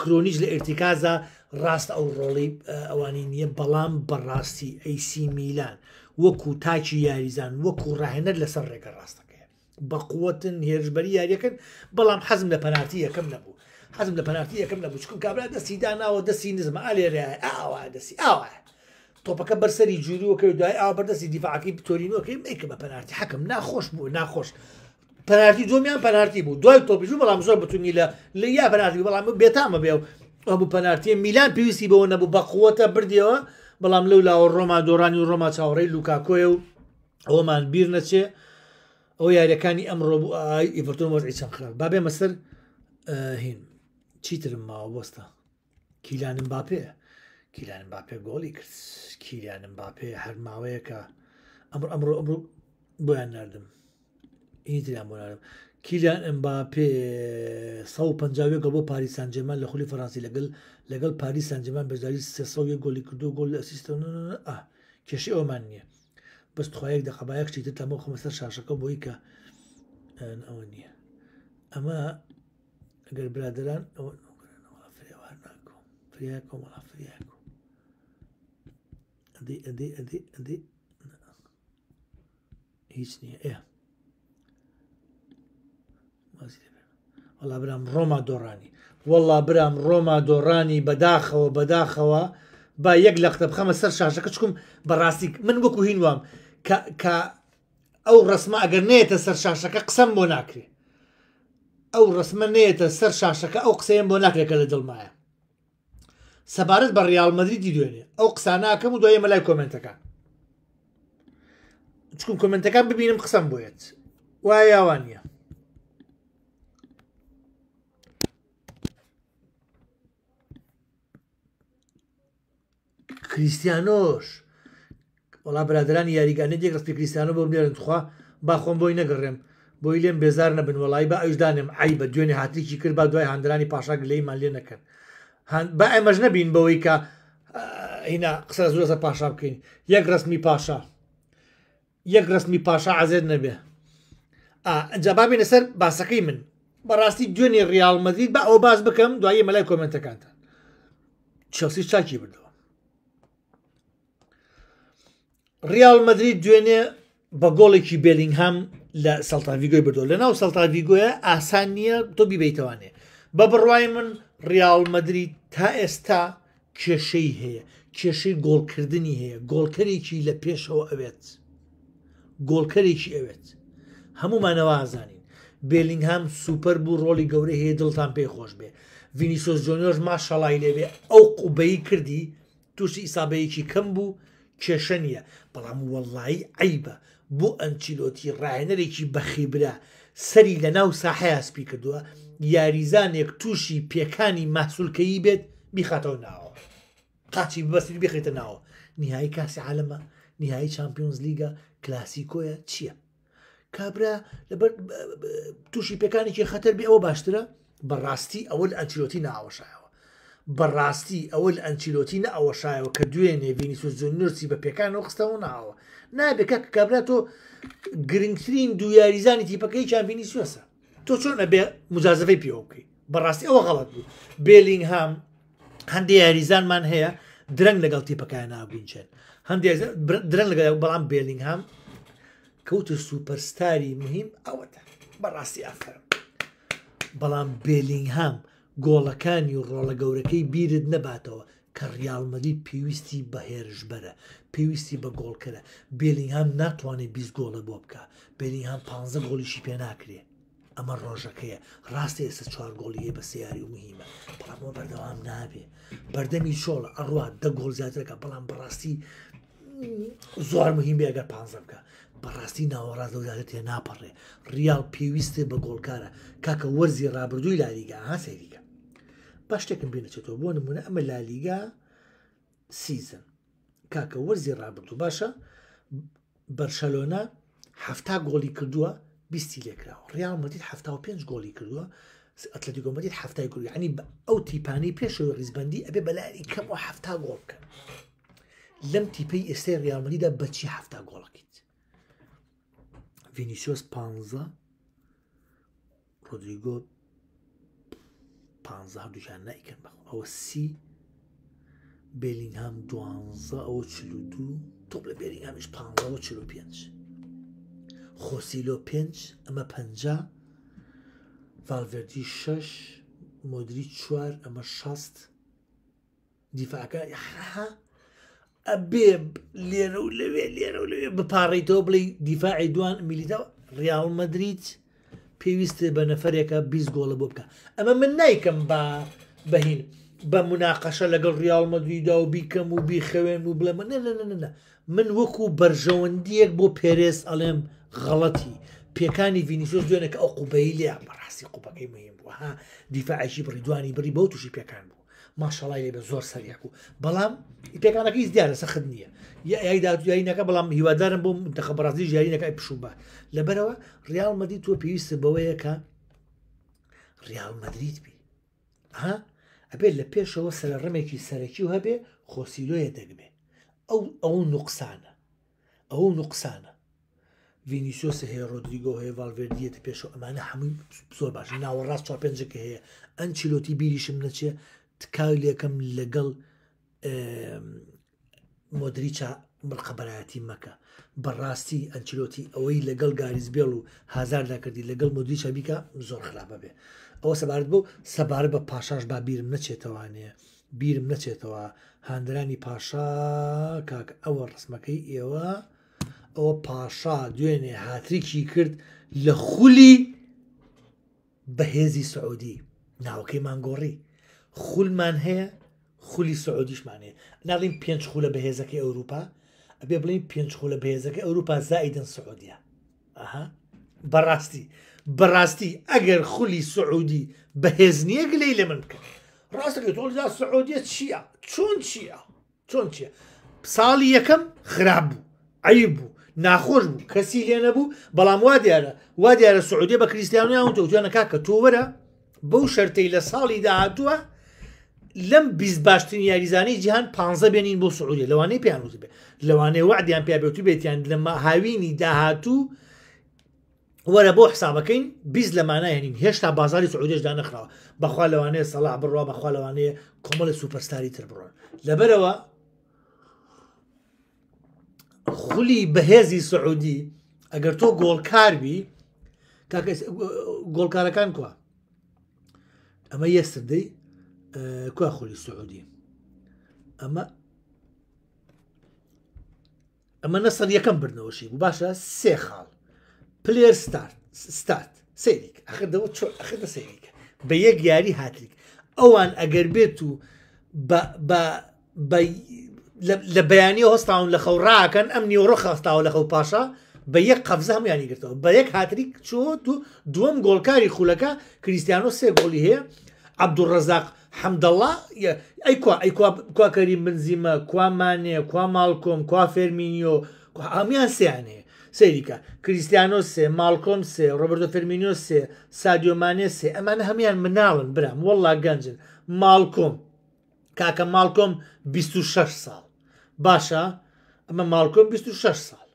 کرۆنیش لە ئرتیکازە ڕاست ئەو ڕۆڵی ئەوانی نییە بەڵام بەڕاستی ئەیسی میلان وەکو تاچی یاریزان وەکو ڕاهێنەر لەسەر ڕێگە ڕاستەکەی بەقوتن هێرشبەری یاریەکەن بەڵام حەزم لە پەناتی یەکەم نەبوو حەزم لە پەناتی یەکەم نەبوو چکم کابرا دەستیدا ناوە دەستی نزمە ئالێرە ئاوا دەستی ئاوە تۆپەکە بەرسەری جووریوەکە دوای ئا بەردەستی دیفاعکی پتۆرینەوەکەی میکە بە پەنارتی حەکەم ناخۆش بوو ناخۆش. پەنارتی جۆمیان پەنارتی بوو دوای تۆپیژ بەڵام زۆر بتونی لە لە یا پەنارتی بەڵام بێتامە بێ و ئەبوو پەنارتیە میلان پێویستی بەوە نەبوو بە قووەتە بردیەوە بەڵام لەو لاوە ڕۆما دۆرانی و ڕۆما چاوەڕی لوکاکۆیە و ئەوەمان بیر نەچێ ئەو یاریەکانی ئەمڕۆ بوو ئیپتون وەزی چەند خراپ بابێ مەسەر هین چیترم ماوە بۆستە کیلانم باپێ کیلانم باپێ گۆڵی کرد کیلانم باپێ هەر ماوەیەکە ئەمڕ ئەمڕۆ ئەمڕ بۆیان نردم ئیتیان بۆنارم کیلیان ئەمبا پێ 150گە بۆ پاری سنجێمان لە خولی فەرانسی لەگەل لەگەڵ پاری سنجمان بەزاری سێ گۆلی کردو گۆل ئەسیستن کێشی ئەومان نییە بەست خۆیەک دەقبایەکشی تر تەمە خۆمەسەر شاشەکە بۆی کە ئەوە نییە ئەمە ئەگەر برادران ئەوە فرێوار ناکۆ فریا کۆمەڵا فریاکو ئەدی ئەدی ئەدی ئەدی هیچ نییە ئێ وڵا برام ڕۆما دۆڕانی وەڵا برام ڕۆما دۆڕانی بەداخەوە بەداخەوە با یەک لە قتە بخەمە سەر شاشەکە چکم بەڕاستی من وەکو هین وام کە ئەو ڕسممە ئەگەر نێتە سەر شاشەکە قسەم بۆ ناکرێ ئەو ڕسممە نێتە سەر شاشەکە ئەو قسەیان بۆ ناکرێکە لە دڵمایە سەبارەت بە ڕیالمەدرری دوێنێ ئەو قساناکەم و دوایە مەلای کۆمنتەکان چکم کۆمنتەکان ببینم قسەم بۆیت وای یاوان نیە کریسیانۆش وڵا برادرانی یاریگانە دێک ڕستی کریسیانۆ بۆ بێرنخوا باخۆم بۆی نەگەڕێم بۆی لێم بێزار نەبن وڵی بە ئەوشدانم ئای بە دوێنێ هاتیکی کرد با دوای هەندرانی پاشا لەیمان لێ نەکەن با ئەمەش نەبین بەوەی کە هینا قسە زورەسە پاشا بکەین یەک ڕستمی پاشا یەک ڕستمی پاشا عزێت نەبێ جابابێنە سەر باسەکەی من بەڕاستی دوێنێ ڕیالمەدید بە ئەو باز بکەم دوایی مەلای کۆمنتەکانتان چسی چاکی بردەوە ریال مدرید دوێنێ بە گۆڵێکی بێلینگهام لە سەڵتاڤیگۆی بردۆ لە ناو سەڵتاڤیگۆیە ئاسان نییە تۆ بیبیتوانێ بە بڕوای من ریال مدرید تا ئێستا کێشەی هەیە کێشەی گۆڵکردنی هەیە گۆڵکەرێکی لە پێشەوە ئەوێت گۆڵکەرێکی ئەوێت هەمومانەوە ئازانین بێلینگهام سوپەر بوو ڕۆلی گەورەی هەیە دڵتان پێی خۆش بێ ڤینیسۆس جۆنیۆژ ماشەڵای لێبێ ئەو قوبەی کردی تووشی ئیسابەیەکی کەم بوو کێشە نییە بەڵام وەڵایی عیبە بۆ ئەنچیلۆتی ڕایەنەرێکی بەخیبرا سەری لە ناو ساحەیاسپی کردووە یاریزانێک تووشی پێکانی ماسوولکەی بێت بیخاتەوە ناوە قاچی بەسری بخێتە ناوە نیایی کاسی عالەمە نیایی چمپیۆنز لیگە کلاسیکۆیە چییە؟ کابرا لەبەر تووشی پێکانێکی خەتەر بێ ئەوە باشترە بەڕاستی ئەوە ئەچیلۆتی ناوەشایە بەڕاستی ئەوە لە ئەنچیلۆتی نە ئەوە شایەوە کە دوێنێ ڤینیسوس جونیۆسی بە پێکانەوە خستەوە ناوە نابێکە کابرا تۆ گرنگترین دو یاریزانی تیپەکەی چان ڤینیسیۆسە تۆ چۆن ئەبێ مجازەفەی پێوە بکەی بەڕاستی ئەوە غەڵت بوو بێلینگ هام هەندێک یاریزانمان هەیە درەنگ لەگەڵ تیپەکان نابوونچێن هەندێک درەنگ لەگەڵ بەڵام بێلینگ هام کەوتە سوپەرستاری مهم ئەوەتە بەڕاستی ئافرم بەڵام بێلینگ هام گۆڵەکانی و ڕۆڵە گەورەکەی بیرت نەباتەوە کە ریالمەدی پێویستی بە هێرشبەرە پێویستی بە گۆڵکەرە بێلینگام ناتوانێت بیست گۆڵە بۆ بکە بێلینگام پ گۆلیشی پێ ناکرێ ئەمە ڕۆژەکەیە ڕاستی ئێستا چوار گۆڵیە بە سیاری و مهمە پڵامەوە بەردەوام نابێ بەردەمی شۆڵە ئەڕوا دە گۆڵ زیاترەکە بەڵام بڕاستی زۆر مهم ئەگەر پ بکە بەڕاستی ناوەڕاستە وزارەت تێ ناپەڕێ ریال پێویستێ بە گۆڵکارە کاکە وەرزی ڕابردووی لالیگە هاسێریگە بە شتێکم بینەچێتەوە بۆ نمونە ئەمە لالیگا سیزن کاکە وەرزی ڕابرد و باشە بەرشەلۆنا هەفتا گۆڵی کردووە بیستی لێکراوە ڕیان مدید هەفتا و پێنج گۆڵی کردووە ئەتلەتی گۆمەدید هەفتای گوری ینی ئەو تیپانەی پێشەوە ریزبندی ئەبێ بەلاری کەم و هەفتا گۆڵ بکەن لەم تیپەی ئێستا ڕیامەدیدا بەچی هەفتا گۆڵەکەیت ڤینیسیۆس پ رۆدریگۆ دوژان نیکرد بەخۆ او سی بێلینگهام دوانزە ئەوە او چلو دو توبل لە بێرینگهامیش پەوە چل و پێنج خۆسیلۆ پێنج ئەمە پەنج ڤالڤردی شەش مدرری چوار اما شست دفاع که ئەبێ لێرە و لەوێ لێرە و لەوێ بپارڕیتەوە بڵێ دیفاعی دوان میلیدا ریاڵ مدریت پێویستە بە نەفرێکە 20 گۆڵە بۆ بکە ئەمە من نیکەم بە بەهین بە مناقەشە لەگەڵ ریالمەدویدا و بیکەم و بیخەوێن و بڵێ منە من وەکو بەرژەوەندیەک بۆ پێرێز ئەڵێم غەڵەتی پێکانی ڤینیسۆس دوێنێکە ئەو قوبەی لێ بەڕاستی قوپەکەی مهم بوو ها دیفاعشی بڕیدوانی بری بەو تووشی پێکان بوو ماشەڵای لێ بە زۆر سەریاک و بەڵام پێکانەکەی دیارە سەخت نییە یاریداینەکە بەڵام هیوادارم بۆ منتەخەبڕاستی ژارینەکەی پشوبە لەبەرەوە ریال مدی تۆ پێویستە بەوەیەکە ریال مدریت بی ها ئەبێت لە پێشەوە سەرڕمێکی سەرەکی و هەبێ خۆسیلۆیە دەگمێ ئەو ئەو نوقسانە ئەو نوقسانە ڤینیسۆس هەیە ڕۆدریگۆ هەیە ڤالڤێردیەتە پێشەوە ئەمانە هەمووی زۆر باش ناوە ڕاست چا پێنجەکە هەیە ئەن چیلۆتی بیریشم نەچێ تکای لێکم لەگەڵ مۆدریچە بڵخەبەرایەتی مەکە بەڕاستی ئەنچلۆتی ئەوەی لەگەڵ گاریز بێڵ و هازاردا کردی لەگەڵ مدریچە بیکە زۆر خراپە بێ ئەوە سەبارەت بۆ سەبارە بە پاشاش با بیرم نەچێتەوانەیە بیرم نەچێتەوە هاندرانی پاشا کاک ئەوە ڕسمەکەی ئێوە ئەوە پاشا دوێنێ هاتریکی کرد لە خولی بەهێزی سعودی ناوەکەی مانگۆڕی خولمان هەیە خولی سعودیشمانێ ناڵین پێنج خولە بەهێزەکەی ئەوروپا ئەبێ بڵین پێنج خولە بەهێزەکە ئەوروپا زائیدن سعودیا ئەها بەڕاستی بەڕاستی ئەگەر خولی سعودی بەهێز نییە گلەی لە من بکە ڕاستەکە تۆلدا سعودیە چییە چۆن چییە چۆن چییە ساڵی یەکەم خراپ بوو عیب بوو ناخۆش بوو کەسی لێ نەبوو بەڵام وا دیارە وا دیارە سعودیە بە کریسیانیان وتە جوانەکە کە تۆوەرە بەو شەرتەی لە ساڵی داهاتووە لەم بیست باشترین یاریزانەی جیهان پ بێنین بۆ سعودی لەوانەی پێیان وتی بێ لەوانەیە وعدیان پیابێت و بێتیان لە هاوینی داهاتوو وەرە بۆ حسابەکەین بیست لەمانایەنین هێشتا بازاری سعودێشدا نەخراوە بەخوا لەوانەیە سەلا بڕوا بەخوا لەوانەیە کۆمەڵە سوپەرستاری تر بڕۆن لەبەرەوە خولی بەهێزی سعودی ئەگەر تۆ گۆڵکاربی گۆڵکارەکان کووە ئەمە یەستردەی کوا خۆلی سعودی ئەمە ئەمە نەسەر یەکەم برنەوەشی بوو باشە سێ خاڵ پلێر ستارت ستات سێریک ئەخدە سێریک بە یەک یاری هاتلیک ئەوان ئەگەر بێت و لە بەیانی هۆستاون لە خەوڕاکەن ئەم نیۆڕۆ خەستاوە لە خەو پاشا بە یەک قەفزە هەمیانی گرتەوە بە یەک هاتریک چۆ دووەم گۆڵکاری خولەکە کریسیانۆ سێ گۆڵی هەیە عبدوڕزاق حەمدەڵا ئەی ئەی کواکەری منزیمە کوامانێ کوا ماڵکۆم کوا فێرمینیۆ ئامیان سیانێ سەیریکە کریسیانۆ سێ ماڵکۆم سێ ڕۆبرتۆ فەرمینیۆ سێ سادیۆمانێ سێ ئەمان هەمان مناڵن برام وەڵا گەنجن ماڵکۆم کاکە ماڵکۆم 26 ساڵ باشە ئەمە ماڵکۆم 26 ساڵ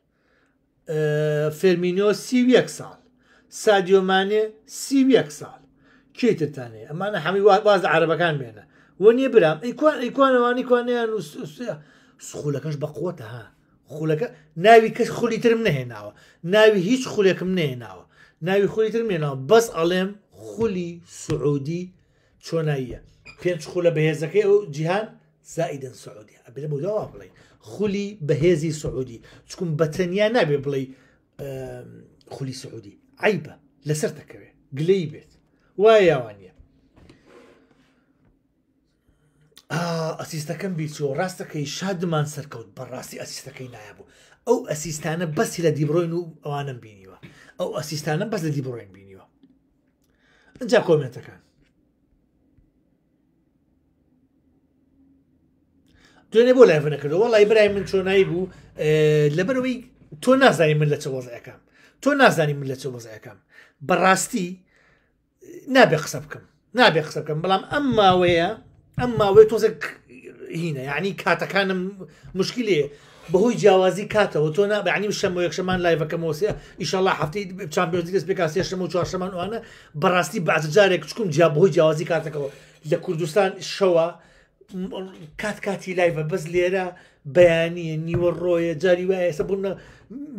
فەرمینۆ سی ساڵ سادیۆمانێ سی ساڵ کێتتانێ ئەمانە هەمی باز عربەکان بێنە وە نیە برام ئەیکوان ئەیکوانەوانی کوانیان سخولەکەش بە قوتە ها خولەکە ناوی کەس خولی ترم نهێناوە ناوی هیچ خولێکم نهێناوە ناوی خولی تر مێناوە بەس ئەڵێم خولی سعودی چۆناییە پێنج خولە بەهێزەکەی ئەو جیهان زائیدن سعودی ئەبێ بۆداوا بڵێ خولی بەهێزی سعودی چکم بەتەنیا نابێ بڵێ خولی سعودی عیبە لەسەر تەکەوێ گلەی بێت وای یاوانە ئەسیستەکەم بیچۆ ڕاستەکەی شادمان سەرکەوت بەڕاستی ئەسیستەکەی نایبوو ئەو ئەسیستانە بەسی لە دیبڕۆین و ئەوانم بینیوە ئەو ئەسیستانە بەس لە دیبڕۆین بینیوە ئەجا کۆمنتەکان دوێنێ بۆ لایڤ نەکردەوە لای برای من چۆنایی بوو لەبەرەوەی تۆ نازانی من لە چ وەزەکەم تۆ نازانی من لە چ وەزەکەم بەڕاستی نابێ قسە بکەم نابێ قسە بکەم بەڵام ئەم ماوەیە ئەم ماوەیە تۆزێک هینە یعنی کاتەکانم مشکلێ بەهۆی جیاوازی کاتەوە تۆ نابعنی شەم یەکشەمان لایەکەمەوەسێ ئیشله هەفتەی چمپیۆزیکس بکاسی شەمە و چوارشەمان وانە بەڕاستی بازجارێک چکم جیا بەهۆی جیاوازی کاتەکەەوە لە کوردستان شەوە کات کاتی لایڤە بەس لێرە بەیانە نیوە ڕۆیە جاری وایە ئێستا بوون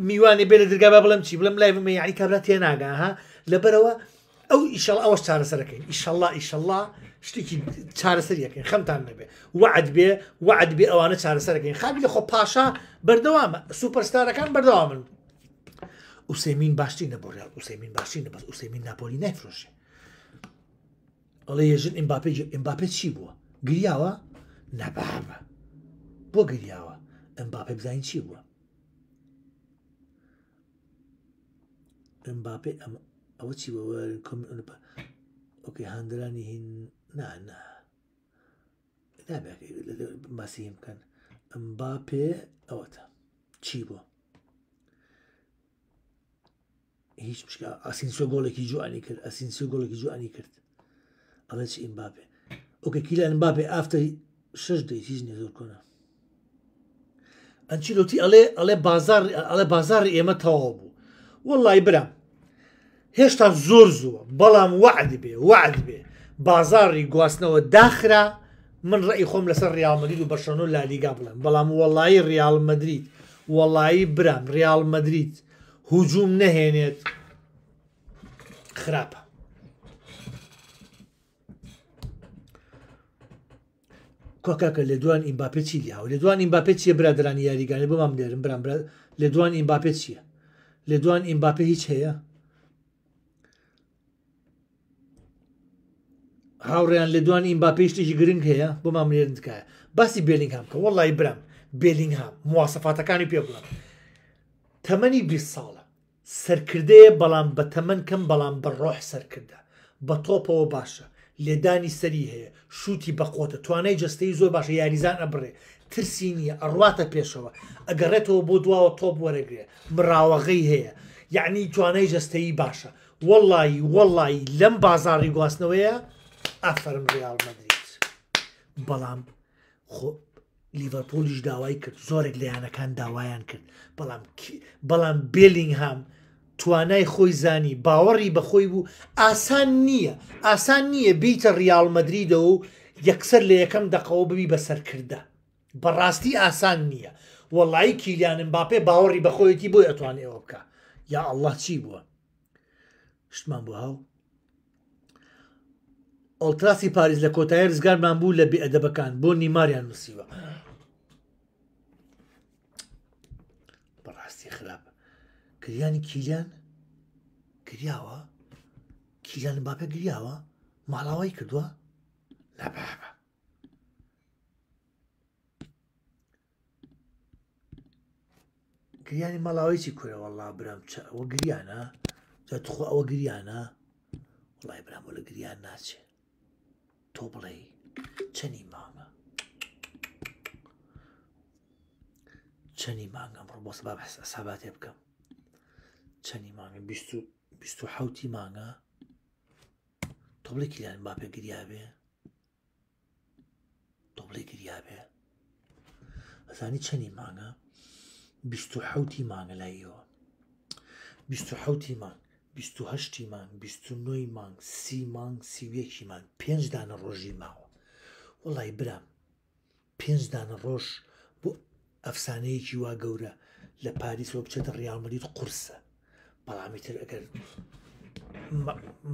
میوانی بێ لە دەرگا بڵم چی بڵم لای بمە یعنی کابرا تێناگا ها لەبەرەوە ئەو ئیشەڵ ئەوەش چارەسەرەکەین ئیشەڵا ئیشەڵا شتێکی چارەسەریەکەین خەمتان نەبێ وعد بێ وعد بێ ئەوانە چارەسەرەکەین خابی لە خۆ پاشا بەردەوامە سوپەرستارەکان بەردەوامن وسێمین باشترین نە بۆڕیال وسێمین باشترین بەس وسێمین ناپۆلی نایفرۆشێ ئەڵێ ێژن ئیمباپێ ئیمباپێت چی بووە گریاوە نەبابە بۆ گریاوە ئەمباپێ بزانین چی بووە ئەمباپێ ئەمە أوكي هندراني هن نا نا handalanihin nana ما masihim كان مبابي اوتا تشيبو كي جو أني كرت جوانی کرد ئەسینسیو گلێکی جوانی کرد ئەڵێ چی مبابي أوكي كيلا مبابي أفتر شش دەی هیچ نیە زۆر کۆنە ئەنچیلوتی ئەڵێ ئەڵێ بازار ئەڵێ بازار ئێمە تاوبو والله إبرام هێشتا زۆر زووە بەڵام وعد بێ وعد بێ بازاری گواستنەوە داخرا من ڕێی خۆم لەسەر ریالمەدرید و بەشەن و لالیگا بڵێن بەڵام وەڵایی ریالمەدرید وەڵایی برام ریالمەدرید هجووم نەهێنێت خراپە کۆکەکە لە دوان ئیمباپێ چی لیاوە لە دوان ئیمباپێ چیە برادرانی یاریگانی بمام دێرم برام لە دوان ئیمباپێ چییە لە دوان ئیمباپێ هیچ هەیە هاوڕیان لە دوان ئیم با پێشتێکی گرنگ هەیە بۆ مامرێن تکایە باسی بێلینگ هام کە وەڵی برم بێلینگ هام موواسەفاتەکانی پێ بڵم تەمەنی بی ساڵە سەرکردەیە بەڵام بە تەمەن کەم بەڵام بە ڕۆح سەرکردە بە تۆپەوە باشە لێدانی سەری هەیە شووتی بەقۆتە توانای جستەی زۆر باشە یاریزان ئەبڕێ ترسی نییە ئەڕواتە پێشەوە ئەگەڕێتەوە بۆ دواوە تۆپ وەرەگرێ مراوەغی هەیە یعنی توانای جستەی باشە وەڵی وەڵی لەم بازاری گواستنەوەیە ئەفرم ریال مدریت بەڵام خۆ لیڤەرپۆلیش داوای کرد زۆرێک لەیانەکان داوایان کرد بەڵام بەڵام بێلینگ هام توانای خۆی زانی باوەڕی بەخۆی بوو ئاسان نییە ئاسان نییە بیتە ریال مدریدەوە و یەکسەر لە یەکەم دەقەوە ببی بەسەرکردە بەڕاستی ئاسان نییە وەڵی کیلیانم باپێ باوەڕی بەخۆیەتی بۆ ئەتوان ئێوە بکە یا ئەله چی بووە شتمان بوو هاو ئۆلتراسی پاریز لە کۆتایی ڕزگارمان بوو لە بێئدەبەکان بۆ نیماریان نووسیوە بەڕاستی خراپە کریانی کیلیان گریاوە کیلیان باپە گریاوە ماڵاوای کردووە نەبابە گریانی مەڵاوی چی کوێوەڵا برام ئەوە گریانە جەتخۆ ئەوە گریانە وڵای برام لە گریان ناچێت تۆ بڵێ چەنی مانگە چەنی مانگەم ڕۆ بۆ سبا ساباتێ بکەم چەنی مانگە حوتی مانگە تۆ بڵێ کلیان با پێ گریابێ تۆ بڵێ گریابێ ئەزانی چەنی مانگە حوتی مانگە لایەوە حوتی مانگ 28 مانگ 29 مانگ سی مانگ سیویەکی مانگ پێنج دانە ڕۆژی ماوە وڵی برام پێنج دانە ڕۆژ بۆ ئەفسانەیەکی وا گەورە لە پاریسەوە بچێتە ڕیامەریت قورسە بەڵامی تر ئەگەر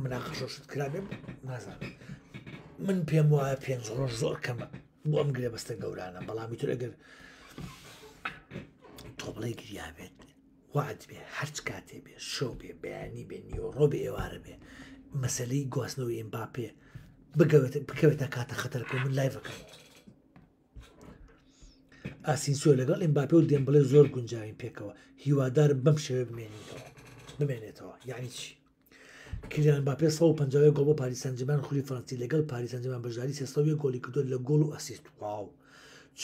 مناقەشۆشت کرابێ نازانم من پێم وایە پێنج ڕۆژ زۆر کەمە بۆ ئەم گرێ بەستە گەورانە بەڵامی تر ئەگەر تۆ بڵێ گریابێت وعد بێ هەرچ کاتێ بێ شەو بێ بەیانی بێ نیۆڕۆ بێ ئێوارە بێ مەسلەی گواستنەوە ئێمبا پێ بگەوێت بکەوێتە کاتە خەتەر بۆ من لای بەکەن ئاسینسۆ لەگەڵ ئێمبا پێ و دێن بڵێ زۆر گونجاوین پێکەوە هیوادار بەم شێوێ بمێنیتەوە بمێنێتەوە یعنی چی کلیان باپێ 150 گۆڵ بۆ پاریسەنجمان خولی فەرەنسی لەگەڵ پاریسەنجمان بەژاری سێستەوە گۆلی کردو لە گۆڵ و ئەسیست واو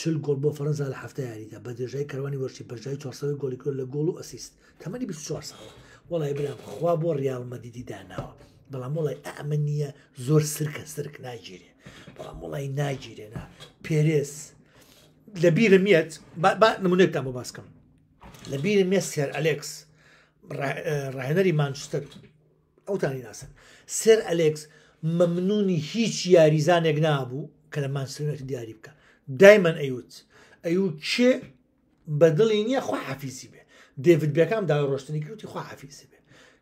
چل گۆل بۆ فەرەنزا لە هەفتە یاریدا بە دێژای کەوانی وەشتی بەژای 400 گۆلیکۆ لە گۆڵ و ئەسیست تەمەنی 24 ساڵە وڵای برام خوا بۆ ڕیال مەدیدی داناوە بەڵام وڵای ئەمە نییە زۆر سرکە سرک ناگیرێ بەڵام وڵی ناگیرێنا پێرێس لە بیرمیەت نمونێک تا بۆ باسکەم لە بیرمێ سێر ئەلێکس ڕێنەری مانچستر ئەوتانی ناسن سێر ئەلێکس مەمنونی هیچ یاریزانێک نابوو کە لە مانسرێت دیاری بکە دایمەن ئەیوت ئەیوت چێ بەدڵی نییە خوا حافیزی بێ دێوت بەکەم دا ڕۆشتنی کردی خوا حافیزی بێ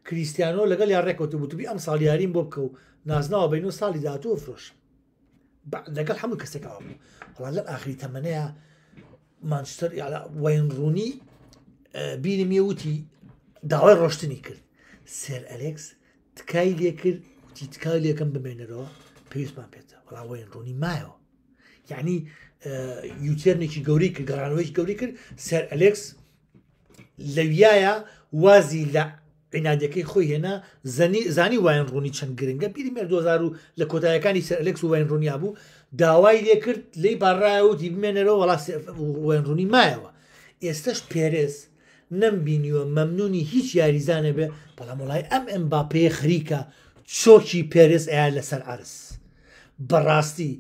کریسیانۆ لەگەل یا ڕێکوتو بوتبی ئەم ساڵیاریم بۆ بکە و نازناوە بین و ساڵی دااتوە فرۆشم لەگەڵ هەموو کەسێکەوە بوو وڵا لەر ئاخری تەمەەیە مانچتر وین ڕوونی بینمیە وتی داوای ڕۆشتنی کرد سێر ئەلێکس تکای لێ کرد وتی تکای لێکم بمێنەرەوە پێویستمان پێێتە وڵا وین ڕوونی مایەوە یعنی یوتێرنێکی گەوری کرد گەڕانەوەیش گەوری کرد سەر ئەلێکس لەویایە وازی لە عنادەکەی خۆی هێنا زنی زانی وایەن ڕوونی چەند گرنگە پیری مێر 2000 لە کۆتایەکانی سەر ئەلێکس و وایەن ڕوونیا بوو داوای لێ کرد لی باڕایەوە دی بمێنەرەوە وڵاستوایەن ڕوونی مایەوە ئێستش پێرێز نەمبینیوە مەمنونی هیچ یاریزانە بێ بەڵام وڵای ئەم ئەم باپەیە خریکە چۆکی پێرس ئایا لەسەر ئارس بەڕاستی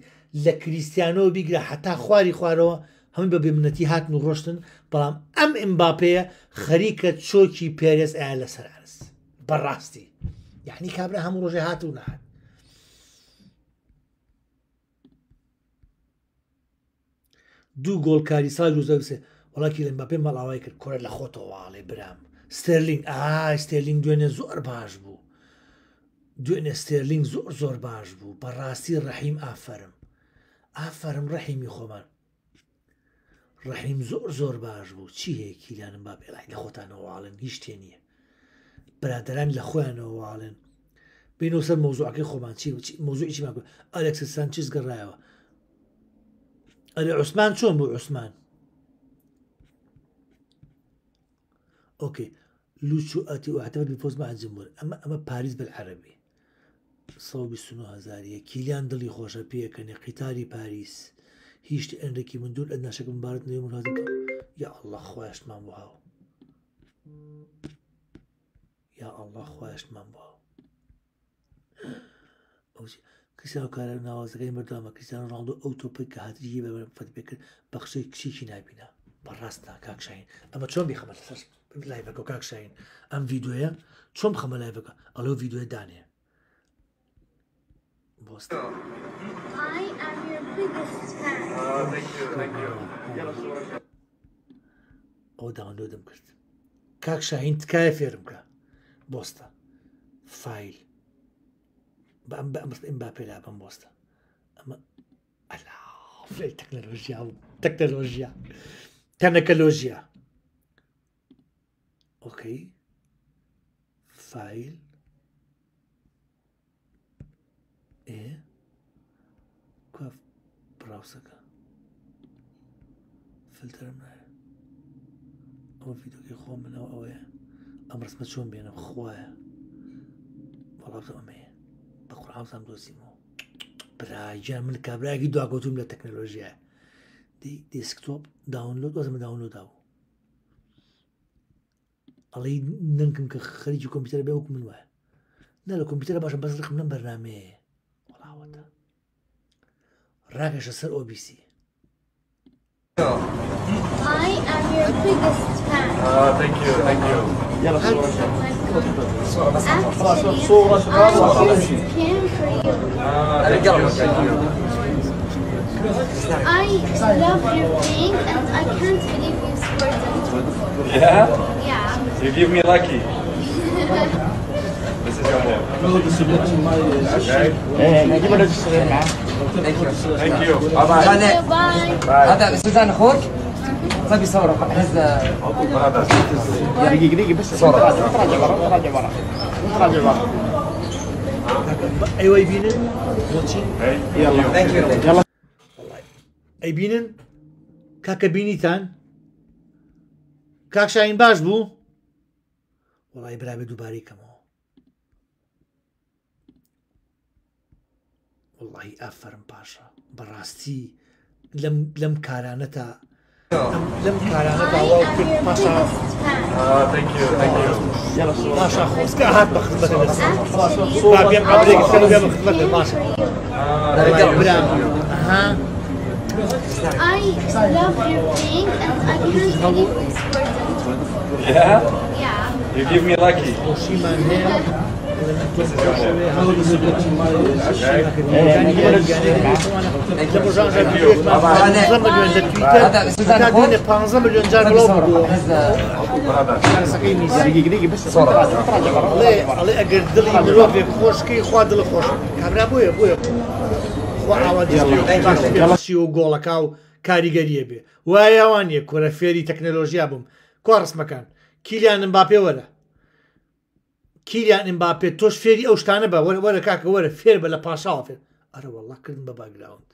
لە کریسیانەوە بیگرە حتا خواری خوارەوە هەم بە بمنەتی هاتن و ڕۆشتن بەڵام ئەم ئەمباپەیە خەریکە چۆکی پێرس ئایا لە سەرارس بەڕاستی یعنی کابرا هەموو ڕۆژێ هاتو نهات دوو گۆڵکاری سال روزەوسێ وڵکی لە بەپێ مەڵاوای کرد کۆرە لە خۆتەواڵێ برام سترلینگ ئا ستێلینگ دوێنێ زۆر باش بوو دوێنێ ستێرلینگ زۆر زۆر باش بوو بەڕاستی ڕەحیم ئافرم ئافرم رحیمی خۆمان رحیم زور زور باش بو چیه هەیەکیلانم با بێڵای لە آلن هیچ تێ نییە برادران لە خۆیانەوەواڵن بین و سەر که خۆمان چی مۆزوعی چی ماکو ئەلەکسستان چیز الی عثمان چون بو عثمان؟ اوکی لوچو اتی و واعتمد بالفوز مع الجمهور اما اما پاریز بالعربی هزاریە کیلیان دڵی خۆشە پێکەنێ قیتاری پاریس هیچ ئەندێکی من دوور ئەناشەکەم بارت نوێ منات یا الله خوۆشتمان بۆهاو یا الله خوۆشتمان بۆ کریسیان کارە ناوازەکەی مردامە کریسیان ڕاندو ئەو تۆپی کە هاتریی بە فەت بکرد بەخشەی کچێکی نبیە بەڕاستە کاکشین ئەمە چۆن بیخەمە لای بەکە کاکشین ئەم یددیوە چۆن خەمە لای بەکە ئەلو یددیوە دانێ بوسطن I am your biggest fan. Ah, thank you, thank you. آه. قو داونلودم کرد کاک شاهین تکایە فێرم بکە بۆستە فیل بەم بە ئەمرت ئیم با پێلا بم بۆستە ئەمە ئەلا تەکنەلۆژیا و تەکنەلۆژیا تەنەکەلۆژیا ئۆکەی فیل ئێ کوف براوسەکە فلترم نایە ئەوە ڤیدۆکی خۆ منەوە ئەوەیە ئەم ڕسمە چۆن بێنم خۆیە بەڵات ئەمەیە بە قڕاوسام دۆسیمەوە براگیان من کابراگی دواگوتم لە تەکنەلۆژیە دیسکتۆپ داونلود وەزمە داونلودا بوو ئەڵی ننکم کە خەریکی کۆمپیوتەر بێ وەک من وایە نە لە کۆمپیوتەر باشە بەس ڕخم نم بەرنمەیە I am your biggest fan. Ah, thank you. thank you. I love your thing and I can't believe you scored it. Yeah? Yeah. You give me lucky. [laughs] نجيب الولد هذا سوزان اخوك صافي صورة هز ريقي ريقي بس صورة تراجع برا تراجع برا تراجع برا ايوا يبينن يلا يلا اي بينن كاكا بينيتان کاکشاین باش بوو وڵای برابێ دووباری کەمەوە وڵی ئەفرم پاشە بەڕاستی لەم کارانە تا لەم کارانە پاشا خۆستکە هات بە I love your thing and I can't believe this person. Yeah? Yeah. You give me lucky. 15 میلیۆن جار بڵاو هذا ئەڵێ ئەگەر دڵی مرۆڤێ خۆشکی خوا دڵ خۆش کابرا بۆیە بۆیە گەڵەشی و گۆڵەکە هذا کاریگەریە بێ وایەوان یە کۆرەفێری تەکنەلۆژیا بووم کۆڕسمەکان کیلیانم با پێوەرە کیلیان ئەمباپێت تۆش فێری ئەو شتانە بە وەرە وەرە کاکە وەرە فێر بە لە پاشاڵ فێر ئەرە وەڵا کردن بە باگراوند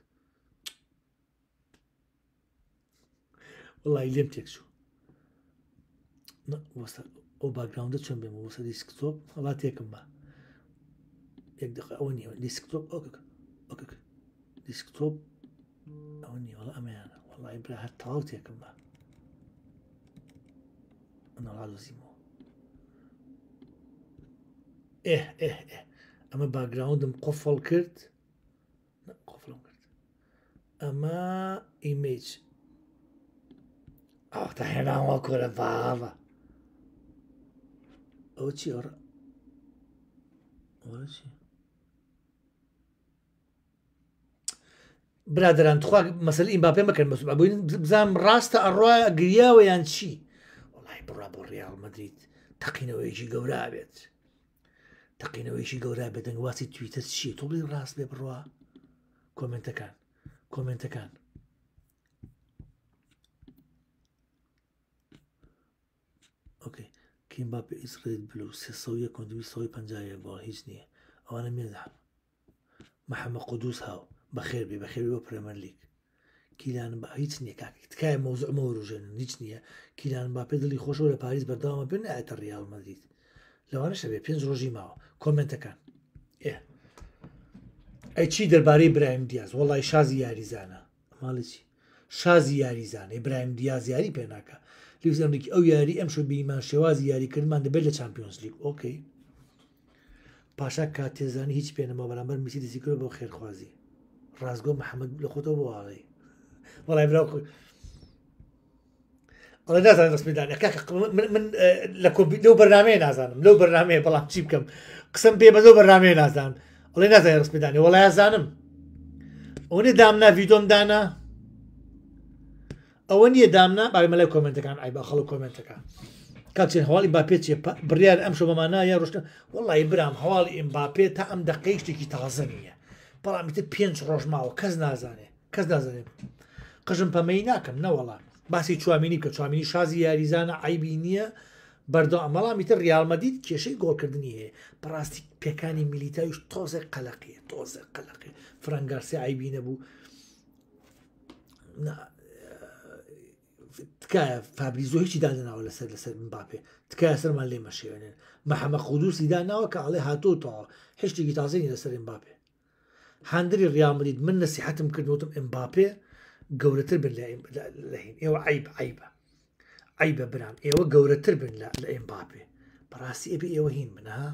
وڵی لێم تێکچوو ئەو باگراوندە چۆن بێم وەسە دیسکتۆپ هەڵات تێکم بە یەک دق ئەوە نیوە دیسکتۆپ ئۆک دیسکتۆپ ئەو نیوەڵ ئەمەیانە وڵی برا هەر با انا بە ئەڵازیم ئەمە باگراوندم قۆفڵ کرد قۆفڵم کرد ئەمە ئیمیج ئاختا هێناوە کۆرە باوە ئەو چی ئەوڕە برادران تخوا مەسل ئیم باپێ مەکەن بەس بووین بزانام ڕاستە ئەڕوا گریاوە یان چی وڵی بڕا بۆ ڕیال مدریت تەقینەوەیکی گەورابێت. تقینەوەیشی گەورە بەدەنگ واسی تویتە چی توڵی ڕاست بێ بڕوە کۆمنتەکان کۆمنتەکان ئۆکەی کیم با پێ ئیسرێت بلو سێ سەویە کندوی سەوی پنجایە گۆڵ هیچ نییە ئەوانە مێدام محەممە قدوس هاو بەخێر بێ بەخێری بۆ پرێمەر لیک کیلان بە هیچ نییە تکای مۆزمە ڕژێن هیچ نییە کیلان با پێ دڵی خۆشەوە لە پاریس بەرداوە بێن ئاەتە ریال مەدیت لەوانە شەبێ پێنج ڕۆژی ماوە کۆمنتەکان ئێ ئەی چی دەربارەی برایم دیاز وەڵی شازی یاریزانە ماڵی چی شازی یاریزانە برایم دیاز یاری پێناکە لیوز ئەمریکی ئەو یاری ئەم شو بیمان شێوازی یاریکردمان دەبێت لە چمپیۆنس لیگ ئۆکەی پاشا کاتێزانی هیچ پێنەمە بەرامبەر میسی دەزیکرۆ بۆ خێرخوازی ڕازگۆ محەممەد لە خۆتەوە بۆواڵی [laughs] وڵای براوە ئەڵ نازانم دەستمیدانەکە من لە کۆبی لەو بەرنمەیە نازانم لەو بەرنمەیە بەڵام چی بکەم قسم پێ بەزەو بەرنمەیە نازان ئەڵێ نازای ڕستمیدانی وڵای زانم ئەوەی دامنا ڤیدۆم دانا ئەوە نییە دامنا باێمەلای کۆمنتەکان ئای بە خەڵ کۆمنتەکان کاچین هەواڵی باپێت بریار ئەم شەمەمانە یا ڕشتە وڵی برام هەواڵی ئیم باپێت تا ئەم دقەی شتێکی تازە نیە بەڵامیتە پێنج ڕۆژماوە کەس نازانێ کەس نازانێت قژم پەمەی ناکەم نەوەڵام باسی چوامینی کە چوامینی شازی یاریزانە ئایبی نییە بەردە ئەمەڵامیتە ریالمەدید کێشەی گۆڵکردنی هەیە پڕاستی پێکانی میلیتایش تۆزە قەلقی تۆزە قەلقی فرەنگارسی ئایبی نەبوو تکایە فابریزۆهیی دادەناوە لەسەر لەسەر باپێ تکایە سەرمان لێ مەشێوێنێن مەحەمە خودوسی داناوە کە ئاڵێ هاتۆتەوە هشتێکی تازەی لەسەر باپێ هەندری ڕامدید من نسیحتم کردوتم ئەمباپێ گەورەتر بن لەهین ئێوە عیب عیبە عیبە بران ئێوە گەورەتر بن لە ئێمبابێ بەڕاستی ئەبێ ئێوە هین منها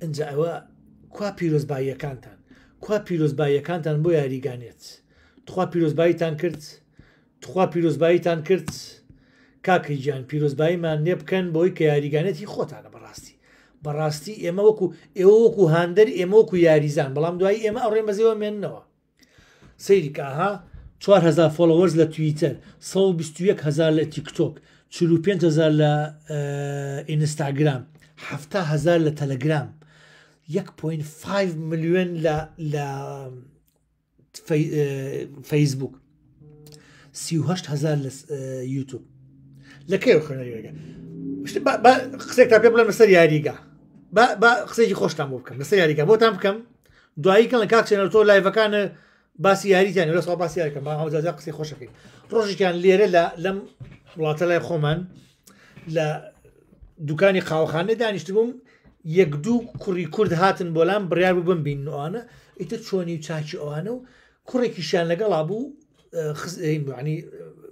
ئەجا ئەوە کوا پیرۆزباییەکانتان کوا پیرۆزباییەکانتان بۆ یاریگانێت تخوا پیرۆزباییتان کرد تخوا پیرۆزباییتان کرد کاکە گیان پیرۆزباییمان نێ بکەن بۆی کە یاریگانێتی خۆتانە بەڕاستی بەڕاستی ئێمە وەکو ئێوە وەکو هاندەر ئێمە وەکو یاریزان بەڵام دوایی ئێمە ئەو ڕێمەزەوە مێننەوە سەیریکاها 4هزار فۆلەوەرز لە تویتەر 1200هزار لە تیکتۆک 5هزار لە ئینستاگرام 7هزار لە تەلەگرام 1.5 میلیۆن لە لە فەیسبوک هزار لە یوتوب لەکەی خوێنەرگە قسێک تا پێ بڵێن بەسەر یاریگا قسێکی خۆشتان بۆ بکەم لەسەر یاریگا بۆتان بکەم دوایی کە لە کاکسێنەر تۆ لایڤەکانە باسی یاریتیان لە سا باسی یاریکەم هەوزازە قسی خۆشەکەی ڕۆژێکیان لێرە لە لەم وڵاتە لای خۆمان لە دوکانی قاوخانە دانیشت بووم یەک دوو کوڕی کورد هاتن بۆلام بڕیار بوو بمبین ئەوانە ئیتە چۆنی و چاکی ئەوانە و کوڕێکیشیان لەگەڵا بوو ینی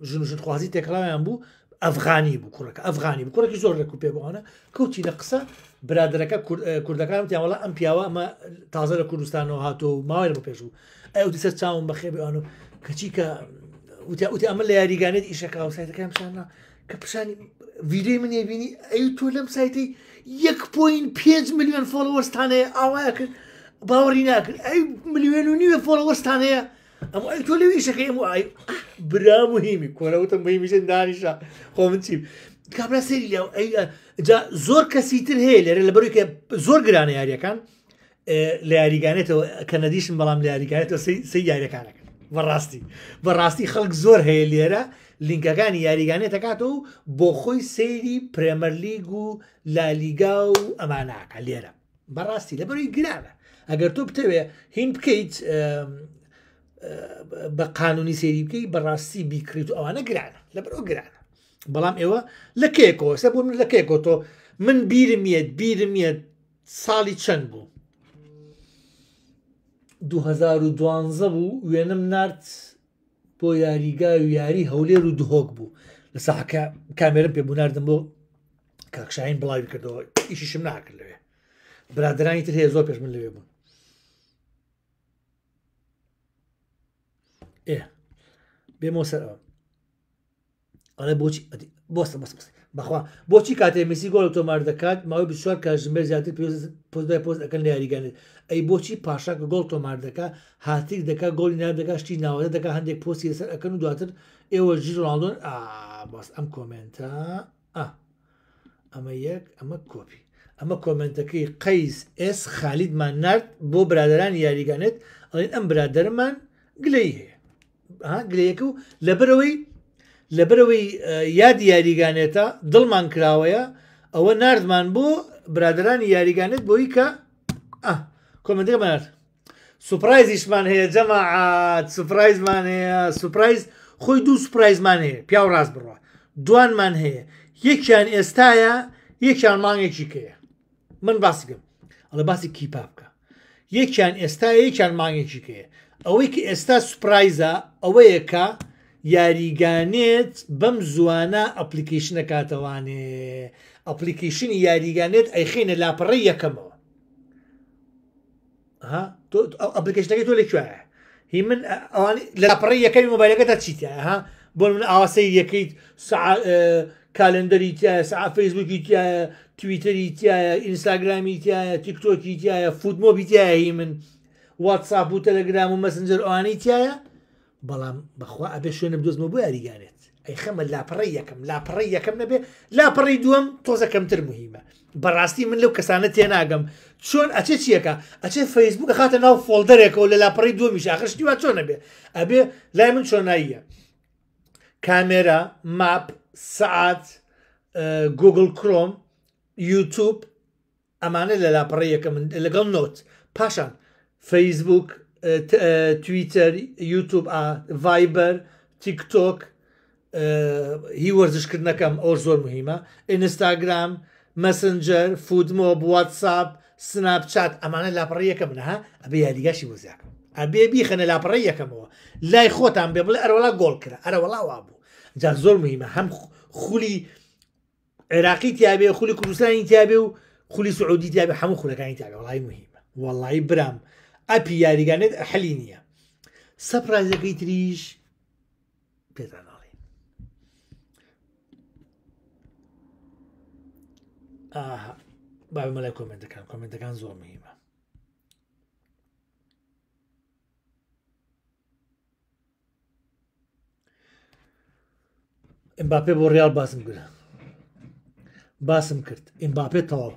ژنوژن خوازی تێکڵاویان بوو ئەفغانی بوو کوڕەکە ئەفغانی بوو کوڕێکی زۆر لە کوپێ بووانە کەوتی لە قسە برادەکە کوردەکانم تیاوەڵە ئەم پیاوە ئەمە تازە لە کوردستانەوە هاتۆ و ماوەی بۆ پێش بوو ئەو دیسە چاوم بەخێبیان و کەچیکە وتی ئەمە لە یاریگانێت ئیشەکە و سایتەکەمشاننا کە پیشانی ویددیوی منێ بینی ئەو تۆ لەم سایتی یەک پوین پێ میلیۆن فۆلەوەستانەیە ئاوایە کرد باوەڕی ناکرد ئەی میلیێن و نیوە فۆلەوەستانەیە ئەم ئەی تۆ لەویشەکەی ئەم ئای برام و هیمی کۆرەوتم بەیمیشن دانیشا خۆ من چیم کابرا سری لە زۆر کەسی تر هەیە لێرە لە بەروی کە زۆر گرانە یاریەکان لە یاریگانێتەوە کەنەدیشم بەڵام لە یاریگانێتەوە سی یاریەکانەکە بەڕاستی بەڕاستی خەڵک زۆر هەیە لێرە لینکەکانی یاریگانێت دەکاتەوە بۆ خۆی سەیری پرێمەرلیگ و لالیگا و ئەماناکە لێرە بەڕاستی لەبەری گرانە ئەگەر تۆ بتەوێ هین بکەیت بە قانونی سێری بکەی بەڕاستی بیکریت و ئەوانە گرانە لەبەرەوە گرانە بەڵام ئێوە لە کێکۆ سە بوو لە کێکۆ تۆ من بیرمێت بیرمێت ساڵی چەند بوو 2012 بوو وێنم نرد بۆ یاریگای و یاری هەولێر و دهۆک بوو لە ساحەکە کامێرم پێ بووناردم بۆ کاکشاین بڵاوی کردەوە ئیشیشم ناکرد لەوێ برادرانی تر هەیە زۆر پێش من لەوێ بوون ئێ بێمەوە سەرەوە ئەڵێ بۆچی بۆستە بەس بەستی بخوا بۆچی کاتێ میسی گۆڵ تۆمار دەکات ماوەی بچوار کاژمێر زیاتر پۆزدای پۆست ئەەکەن یاریگەنێت ئەی بۆچی پاشا گۆڵ تۆمار دەکا هاتیک دەکا گۆڵی نادەکا شتی ناوەدە دەکا هەندێک پۆستی لەسەر ئەەکەن و دواتر ئێوە ژی ڕاندۆن باس ئەم کۆمنتە ئەمە یەک ئەمە کۆپی ئەمە کۆمنتەکەی قەیس ئس خالیدمان نرد بۆ برادران یاریگانێت ئەڵێن ئەم برادەرمان گلەی هەیە گلەیەکە و لەبەرەوەی لەبەرەوەی یا دیاریگانێتە دڵمان کراوەیە ئەوە نردمان بۆ برادرانی یاریگانت بۆی کە کۆمنتەکە بەنات سوپایزیشمان هەیە جەماعات سوپایزمان هەیە سوپایز خۆی دوو سوپایزمان هەیە پیا و ڕاست بڕە دوانمان هەیە یەکیان ئێستاە یەکیان مانگێکی کەیە من باسیگەم ئەڵە باسی کیپا بکە یەکیان ئێستا یەکیان مانگێکی کەیە ئەوەی کە ئێستا سوپایزە ئەوەیەکە یاریگانێت بەم زوانە ئەپلیکیشنە کاتەوانێ ئەپلیکیشنی یاریگانێت ئەیخینە لاپەڕی یەکەمەوە ئەپلیکیشنەکەی تۆ لەکوێە هی من لاپەڕی یەکەی مۆبایلەکەتە چیتە ها بۆ من ئاواسی یەکەیت کالندەری تایە سا فیسبوکی تایە تویتەری تایە ئینستاگرامی تایە تیکتۆکی تایە فودمۆبی تایە من واتساپ و تەلەگرام و مەسنجەر ئەوانەی تایە بەڵام بەخوا ئەبێ شوێنە بدۆزمە بۆ یاریگانێت ئەی خەمە لاپەڕی یەکەم لاپەڕی یەکەم نەبێ لاپەڕی دووەم تۆزەکەمتر مهمە بەڕاستی من لەو کەسانە تێناگەم چۆن ئەچێ چیەکە ئەچێ فەیسبووکە خاتە ناو فۆلدەرێکەوە لە لاپەڕی دومیش ئاخشتی وا چۆن نەبێ ئەبێ لای من چۆناییە کامێرا ماپ سعات گوگل کرۆم یوتوب ئەمانە لە لاپەڕی یەکەم لەگەڵ نۆت پاشان فەیسبوک تويتر يوتيوب فايبر تيك توك هي ورزش كرنا كم اور زور مهمة انستغرام مسنجر فود موب واتساب سناب شات امانه لاپڕیە کە منەها ئەبێ یاریگاشی بۆ زیاکەم ئەبێ بیخەنە لاپڕی یەکەمەوە لای خۆتان بێ بڵێ ئەرەوەلا گۆڵ کرا ئەرەوەڵا وا بوو جا زۆر مهمە هەم خولی عێراقی تیاابێ خولی کوردستانی تیاابێ و خولی سعودی تیاابێ هەموو خولەکانی تیاابێ وڵی مهمە وڵی برام ئەپی یاریگانێت حەلی نییە سەپرایزەکەی تریش پێداناڵێ با مەلای کۆمنتەکان کۆمنتەکان زۆر مهمە ئەمباپێ بۆ ڕیال باسم کرد باسم کرد ئەمباپێ تەواو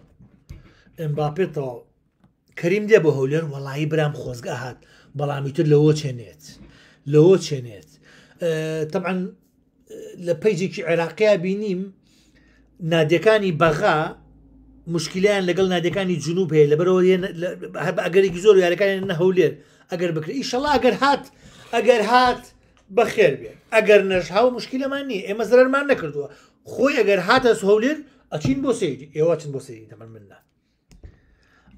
ئەمباپێ تەواو کەریم دێ بە هەولێر وەڵایی برام خۆزگە هاات بەڵامی تر لەوە چێنێت لەوە چێنێت تەعاان لە پیجێکی عێراقیا بینیم نادەکانی بەغا مشکلیان لەگەڵ نادەکانی جنوب هەیە لە بەرەوە ئەگەرێکی زۆر یارەکانی نەهولێر ئەگەر بکرێت ئیشەڵا ئەگەر هات ئەگەر هات بەخێر بێت ئەگەر نەشها و مشکلەمان نیە ئێمە زرەرمان نەکردووە خۆی ئەگەر هاتە سهولێر ئەچین بۆ سری ئێوە چن بۆ سری دەمە مننا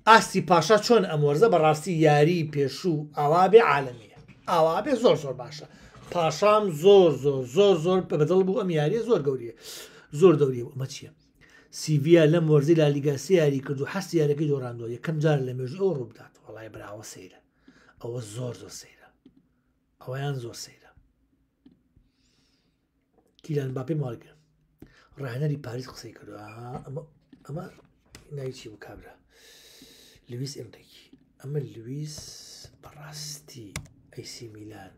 ئاستی پاشا چۆن ئەمۆرزە بەڕاستی یاری پێشوو ئاوابێ عاالمیە ئاوابێ زۆر زۆر باشە پاشام زۆر زۆر زۆر زۆر بەدڵ بوو ئەم یاریە زۆر گەوریە زۆر دەوری ئەمە چییە سیڤیا لەم وەرزی لا لیگاسی یاری کرد و هەست یارەکەی دۆڕاندەوە یەکەم جار لە مێژ ئەو ڕووبدات وڵای براوە سەیرە ئەوە زۆر زۆر سەیرە ئەویان زۆر سەیرە کیلان باپی ماڵگە ڕاهێنەری پاریس قسەی کردو ئەمە نایچی و کابرا لويس إنريكي أما لويس براستي أي سي ميلان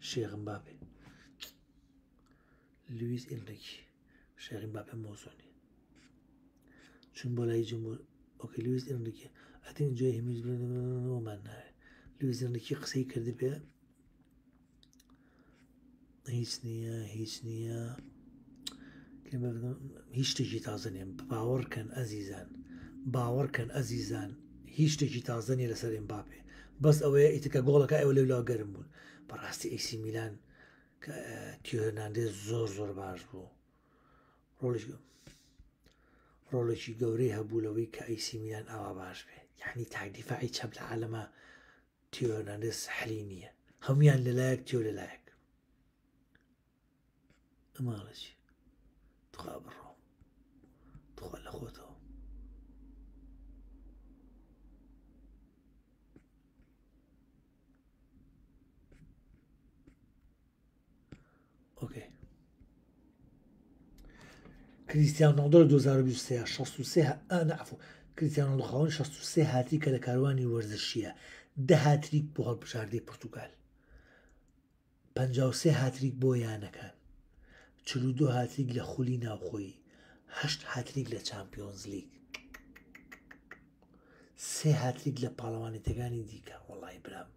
شيخ مبابي لويس إنريكي شيخ مبابي موسوني چون بالای جمهور اوکی لویس انریکی اتین جای همیز بلند و من نه لویس انریکی قصه کرده به هیچ نیه هیچ نیه هیچ شتێکی تازە نێم باوەڕکەن ئەزیزان باوەڕکەن ئەزیزان هیچ شتێکی تازە نیە لەسەر ئەمباپێ بەس ئەوەیە ئیتەکە گۆڵەکە ئەوە لەولا گەرم بوون بەڕاستی ئەیسی میلان کە تیۆهناندێ زۆر زۆر باش بوو ڕۆڵش ڕۆڵێکی گەورەی هەبوو لەوەی کە ئەیسی میلان ئاوا باش بێ یعنی تاکدیفاعی چەپ لە عالەما تیۆهناندێس حەلی نییە هەمویان لەلایەک تیۆ لەلایەک ئەماڵەی تو قبر رو تو خال خود اوکی رونالدو 2023 انا كريستيانو رونالدو 63 هاتريك لە کاروانی ورزشیه. ده هاتریک بۆ هەڵبژاردەی پرتوگال 53 هاتریک بۆ یانەکان چلودو هاتریک لە خولی ناوخۆی هەشت هاتریک لە چمپیۆنز لیگ سێ هاتریک لە پاڵەوانێتەکانی دیکە وڵای برام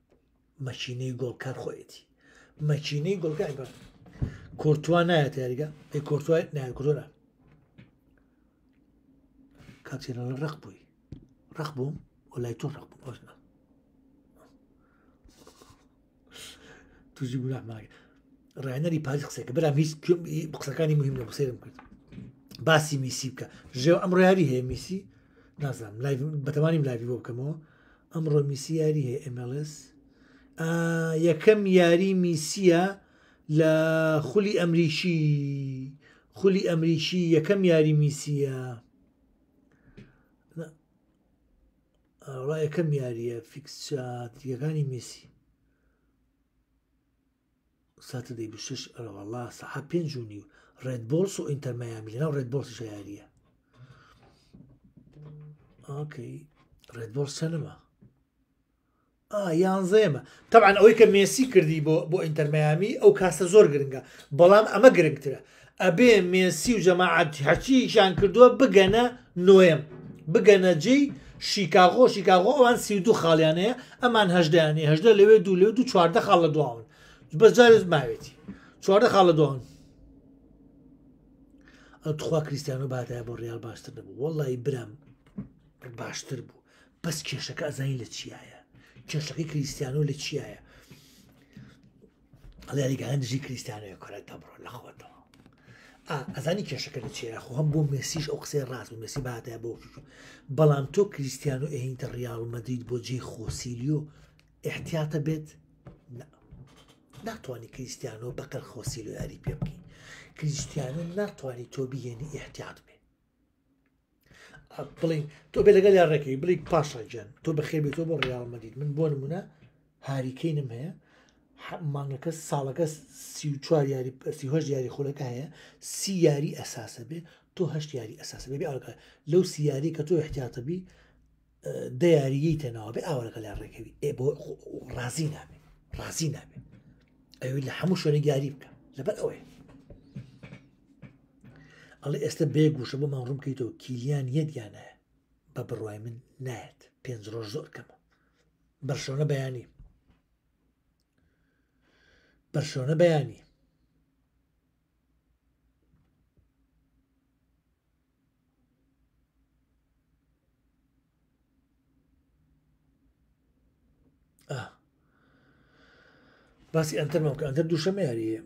مەچینەی گۆڵکار خۆیەتی مەچینەی گۆڵگای بە کورتوان نایە تێریگە ئەی کورتوای نایکرۆە کاتێرە ڕق بووی ڕق بووم وەلای تۆ ڕق بوو بۆژنا توزی بوو ناماگە ڕایەنەری پاریس قسێکە برام هیچ قسەکانی مهم لە قسەرم کرد باسی میسی بکە ژێو ئەم ڕیاری هەیە میسی نازانم بەتەوانیم لاوی بۆ بکەمەوە ئەمڕۆ میسی یاری هەیە ئەمLS یەکەم یاری میسیە لە خولی ئەمریکی خولی ئەمریکی یەکەم یاری میسیە ڕایەکەم یاریە فیکسات یەکانی میسی ساتدەی شش ئەوله سەحە پێنج و نیو ڕێت بۆلس و ئینتەرمەیامی لەناو ڕێت بۆلس ژیاریە ئاکەی ڕێت بۆل سەلمە یانزێمە تەعاان ئەوەی کە مێسی کردی بۆ بۆ ئینتەرمەیامی ئەو کاسە زۆر گرنگە بەڵام ئەمە گرنگترە ئەبێ مێسی و جەماعاتی هەچیشان کردووە بگەنە نوێم بگەنە جێی شیکاغۆ شیکاغۆ ئەوان سی دو خاڵیانەیە ئەمان هەشدانی هەشدە لەوێ دوو لێ دو چواردە خاڵە دواون بەجارێت ماوێتی چواردە خاڵە دوان ئەو تخوا کریسیانۆ بادای بۆ ڕیال باشتر نەبوو وەڵی برم باشتر بوو بەس کێشەکە ئەزانی لە چیایە کێشەکەی کریسیانۆ لە چیایە ئەڵ دیگە هەندژی کریسیانۆی کۆرە دەبڕۆ لە خۆتەوە ئازانی کێشەکە لە چێرە خۆم بۆ مسیش ئەو قسێ ڕاست و مسی بادای بۆ بەڵام تۆ کریسیانۆ ئەهینتە ڕیاڵ مەدرید بۆ جێ خۆسیلیۆ احتیاتە بێت ناتوانانی کریسیانۆ بەقەر خۆسی لە یاری پێ بکەین کریسیانە ناتوانانی تۆ بیێنی احتیاط بێ بڵین تۆ بێ لەگەل یاڕێکی بڵی پاشەجان تۆ بەخێبێت تۆ بۆ ڕیالمەدید من بۆ نمونە هاریکەینم هەیە مانگەکە ساڵەکە سیچوار یاری سیهۆش یاری خۆلەکە هەیە سی یاری ئەساسە بێ تۆ هەشت یاری ئەساسە بێ ئاکە لەو سییاری کە تۆ احتیاتەبی دەیاریی تەناوە بێ ئاوەکە لە ڕێکەوی ئێ بۆ ڕازی نابێ ڕازی نابێ ئەوی لە هەموو شوێنی یاری بکە لەبەر ئەوێ ئەڵێ ئێستا بێگوشە بۆ ماڕوم کەیتەوە کیلیان یەکیانە بە بڕوای من نایەت پێنج ڕۆژ زۆر کەمە بەرشۆنە بەیانی بەرشۆنە بەیانی ئە باسی ئەتر مەکە ئەتر دووشەمە یاریە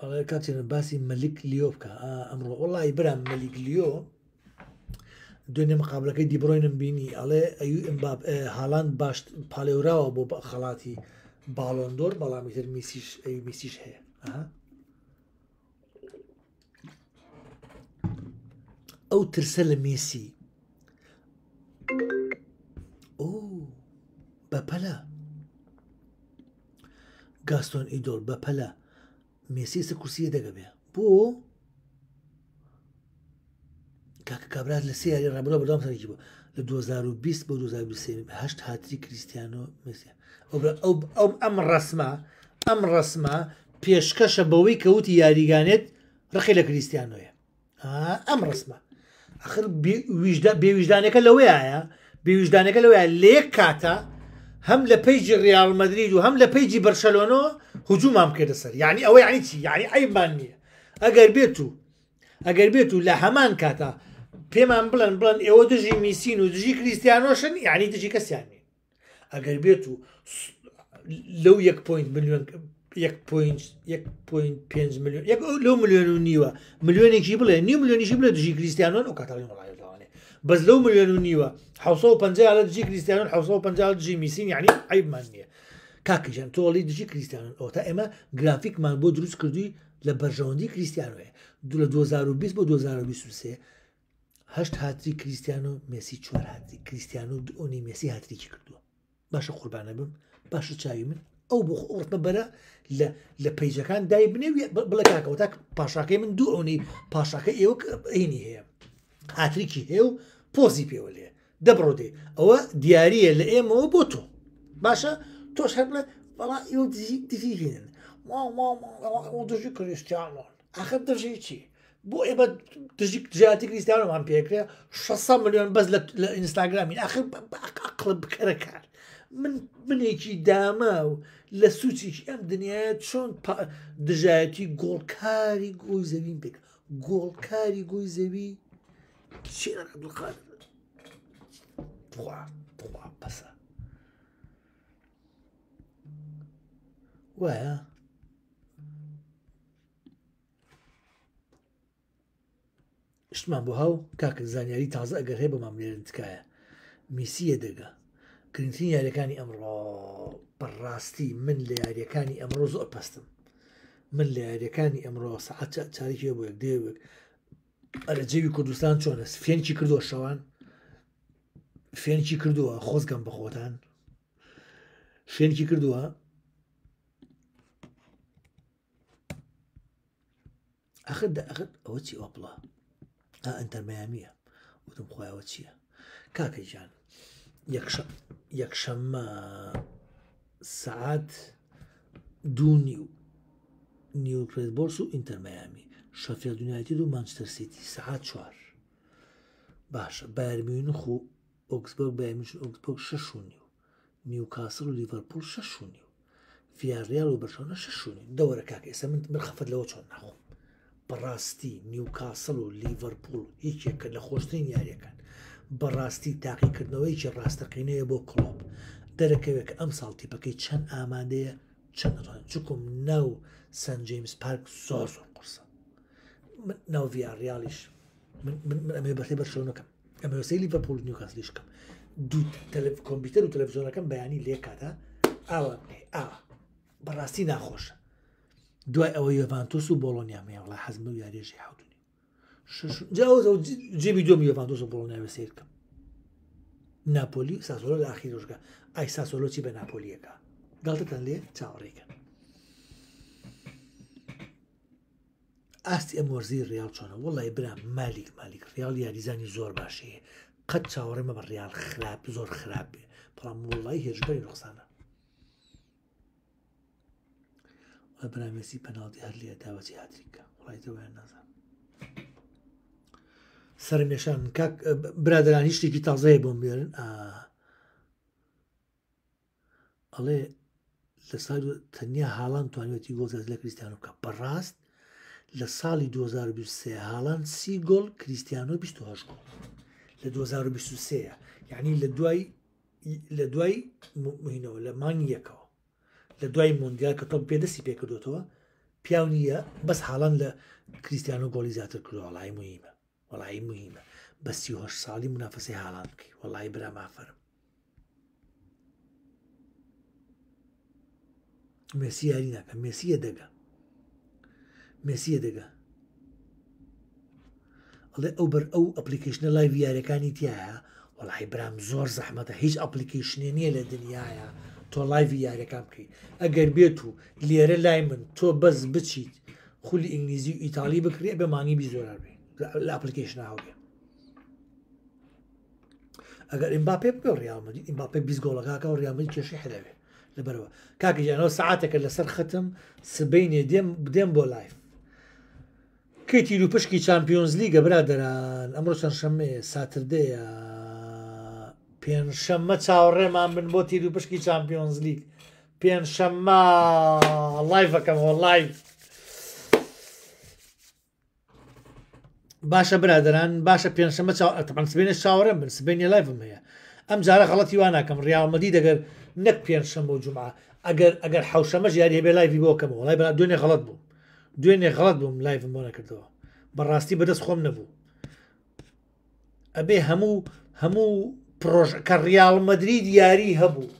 ئەڵێ کاتێنە باسی مەلیک لیۆ بکە ئەمڕۆ وڵی برام مەلیک لیۆ دوێنێ مقابلەکەی دیبڕۆینم بینی ئەڵێ ئەوی ئەمباب هاڵان باش پالێوراوە بۆ خەڵاتی باڵۆندۆر بەڵامی تر میسیش ئەوی میسیش هەیە ئەو ترسە لە میسی ئەو بەپەلە گاستۆن ئیدۆل بەپەلە مێسیسە کورسیە دەگەبێ بۆ کاکە کابرات لە سیاری ڕاملە بەڵام تەنێکی بوو لە 2020 بۆ 2020هشت هاتری کریسیانۆ مسی ئەو ئەم ڕسمە ئەم ڕسمە پێشکەشە بەوەی کەوتی یاریگانێت ڕخی لە کریسیانۆیە ئەم ڕسمە ئەخر بێویژدانەکە لەوەیە بێویژدانەکە لەوەیە لێ کاتە هەم لە پیجی ریالمەدرید و هەم لە پیجی بەرشەلۆنەوە حجوومام کردە سەر یعنی ئەوەی عنی چی یعنی ئەیمان نییە ئەگەر بێت و ئەگەر بێت و لە هەمان کاتە پێمان بڵند بڵند ئێوە دژی میسین و دژی کریسیانۆشن یعنی دژی کەسیانی ئەگەر بێت و لەو 1 میلیۆن 1.5 میلیۆن لەو ملیۆن و نیوە ملیۆنێکی بڵێ نی ملیۆنیشی بڵێ دژی کریسیانۆن و کاتاڵی وڵایە بەس لەو ملیۆن و نیوە 1950 لە دژی کریسیانن 1950 دژی میسین یعنی عیبمان نییە کاکیژان تۆڵی دژی کریسیانن ئەو تا ئێمە گرافیکمان بۆ دروست کردووی لە بەرژەوەندی کریسیانوێ دو لە 2020 بۆ 2023 هەشت هاتری کریسیان و مسی چوار هاتی کریسیان و ئۆنی مسی هاتریکی کردووە باشە قوربانە بم باشە چاوی من ئەو بۆ ئۆرتمە بەرە لە پەیجەکان دای بنێوی بڵە کاکەوە تاک پاشاکەی من دوو ئەوەی پاشاکە ئێوە عینی هەیە هاتریکی هێو پۆزی پێوە لێ دەبڕۆدێ ئەوە دیارە لە ئێمەوە بۆ تۆ باشە تۆش هەر لە بەڵا دیفیهێنن دژی کوردستانمان ئەخر دژی چی بۆ ئێمە دژی جیاتی کریستیانمان پێکرێ 600 میلیۆن بەس لە ئینستاگرامین ئەخر ئەقل بکەرە کار من منێکی داما و لە سوچیش ئەم دنیاە چۆن دژایەتی گۆڵکاری گۆی زەوین بێک گۆڵکاری گۆی زەوی شێر عبدڵقادر دڵا بەسە وایە شتمان بۆ هاو کاکە زانیاری تازە ئەگەر هەیە بە ماملێرن تکایە میسیە دەگە گرنگترین یاریەکانی ئەمڕۆ بەڕاستی من لە یاریەکانی ئەمڕۆ زۆر پەستم من لە یاریەکانی ئەمڕۆ سەعات چارێکی بۆ یەک دێوێک ئەرەجێوی کوردستان چۆنە فێنکی کردووە شەوان فێنکی کردووە خۆزگەم بە خۆتان فێنکی کردووە ئەخر ئەخر ئەوە چی ئۆپڵە تا ئەتەرمەیامیە وتم خۆیەوە چییە کاکەی جان یەکشەممە سعات دوو نیو نیوکرێت بۆرس و ئینتەرمەیامی شەفیل دونایەتی و مانچتەرسیتی سعات چوار باشە بارمیونخ و ئۆکسبرگ بایمیشن ئۆکسبرگ شش و نیو نیوکاسل و لیڤەرپول شش و نیو فیاریال و بەرشۆنە شش و نیو دەوەرە کاک ئێستا من من خەفەت لەوە چۆن ناخۆم بەڕاستی نیوکاسل و لیڤەرپول هیچێکە لە خۆشترین یاریەکان بەڕاستی تاقیکردنەوەیکی ڕاستەقینەیە بۆ کلۆب دەرەکەوێت ئەم ساڵتیپەکەی چەند ئامادەیە چەند چکم ناو سنجیمس پارک زۆر زۆر قرسە ناوڤیا ریالیش ئەمێ بەسی بەرشەونەکەم ئەمە سەیلی بە پول نیوکاسلیشکەم دوو کۆمپیوتەر و تەلەڤزۆنەکەم بەیانی لێ کاتە ئاوە ئاوە بەڕاستی ناخۆشە دوای ئەوە یڤانتۆس و بۆڵۆنیامەیەڵا حەزمە و یاریێژی حوتنی جاوز جێبی دۆم یڤانتۆس و بۆڵۆنیامە سیرکەم ناپۆلی ساسۆلۆ لە ئاخیرۆژگە ئای ساسۆلۆچی بە ناپۆلیەکە گڵتەتان لێ چاوەڕێکەکە ئاستی ئەمۆرزی ریال چۆنە وڵی برا مالیک مالیک ریال یاریزانی زۆر باشەیە قەت چاوەڕێمە بە ریال خراپ زۆر خراپ بێ بەڵام وڵی هێژبەری نقصانە بەبراێسی پەناڵی هەر لێ داوەتی هاتریکە وڵایەوەیان نازان سەرمێشان برادران هیچ شتێکی تازەیە بۆم بێرن ئەڵێ لە سا تەنیا هاڵان توانێتی گۆزە لە کریسیان و کە بەڕاست لە ساڵی 2023 هاڵان سی گۆڵ کریسیانۆ 28 گۆڵ لە 2023 یعنی لە دوای لە دوای مهینەوە لە مانگ یەکەوە لە دوای مندیال کە تۆم پێدەستی پێکردوێتەوە پیاو نییە بەس حاڵان لە کریسیانۆ گۆڵی زیاتر کردو وڵای مهمە وڵی مهمە بەسیه ساڵی منافسی حاڵان بکەی وڵی برا مافەرم مسی یاری ناکە مسیە دەگە مسیە دەگە ئەڵێ ئەو بەر ئەو ئەپلیکیشنە لای یارەکانی تایە وەڵی برام زۆر زەحمەتە هیچ ئەپلیکیشنێ نییە لە دنیاە تۆ لایڤ یارەکان بکەیت ئەگەر بێت و لێرە لای من تۆ بەس بچیت خولی ئینگلیزی و ئیتالی بکرێ بەمانی بی زۆرار بێ لە ئەپلیکیشن هاوێ ئەگەر ئیمبا پێ بکە ڕیامەدی ئیمبا پێ بیزگۆڵەکەکە و ڕیامەی کێشی حەدەوێ لەبەرەوە کاکەجانەوە سعاتێکە لەسەر ختم سبینێ دێم بدێم بۆ لایف کەی تیر و پشکی چمپیۆنز لیگە برادران ئەمڕۆ چەند شەمێ ساتردەیە پێنجشەممە چاوەڕێمان بن بۆ تیر و پشکی چمپیۆنز لیگ پێنجشەممە لایڤەکەم وە لایف باشە برادران باشە پێنجشەمە سبێنە چاوەڕێم بن سبێنە لایڤم هەیە ئەم جارە غەڵەتی واناکەم ڕیاڵمەدی دەگەر نەک پێنجشەمە و جوما ئەگەر ئەگەر حوشەمە ژیاری هەبێ لایوی بۆکەمەوە لای دوێنێ غەڵت بوو دوێنێ غڵات بووم لایڤم بۆ نەکردەوە بەڕاستی بەدەست خۆم نەبوو ئەبێ هەموو هەموو پرۆژ کە ریالمەدرری دیاری هەبوو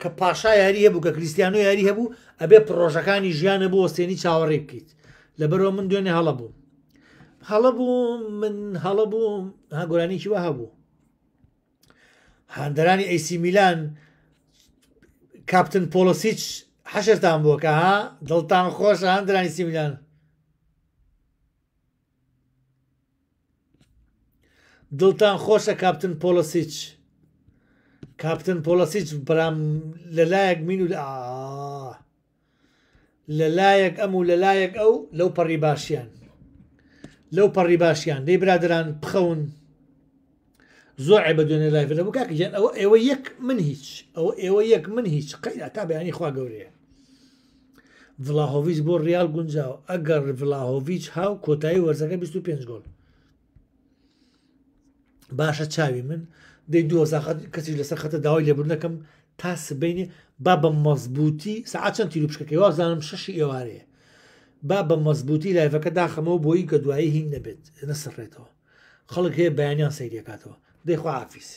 کە پاشا یاری هەبوو کە کریسیانۆ یاری هەبوو ئەبێ پرۆژەکانی ژیانە بۆ ئۆستێنی چاوەڕێ بکەیت لەبەرەوە من دوێنێ هەڵە بووم هەڵە بووم من هەڵە بووم ها گۆرانیکی وە هەبوو هەندەرانی ئەیسی میلان کاپتن پۆلۆسیچ حەشتان بۆکە ها دڵتان خۆش هەندرانی سی میلیۆن دڵتان خۆشە کاپتن پۆلسیچ کاپتن پۆلسیچ بەرام لەلایەک مین و لەلایەک ئەم و لەلایەک ئەو لەو پەڕی باشیان لەو پەڕی باشیان دەی برادران پخەون زۆر بە دوێنێ لای بوو کاکە ئەوە ئێوە یەک من هیچ ئەوە ئێوە یەک من هیچ قەیدا تا بەیانی خوا گەورەیە ڤلاهۆڤچ بۆ ریال گونجاو ئەگەر ڤلاهۆڤچ هاو کۆتایی وەرزەکە 25 گۆل باشە چاوی من دەی دو کەسی لەسەر خەتە داوای لێبوونەکەم تا سبینێ با بە مەزبوطی سعات چەند تیلو بشکەکەی وازانم شەشی ئێوارەیە با بە مەزبوطی لایفەکە داخەمەوە بۆی کە دوایی هین نەبێت نەسڕێتەوە خەڵک هەیە بەیانیان سەیرێکاتەوە دەیخوا ئافیس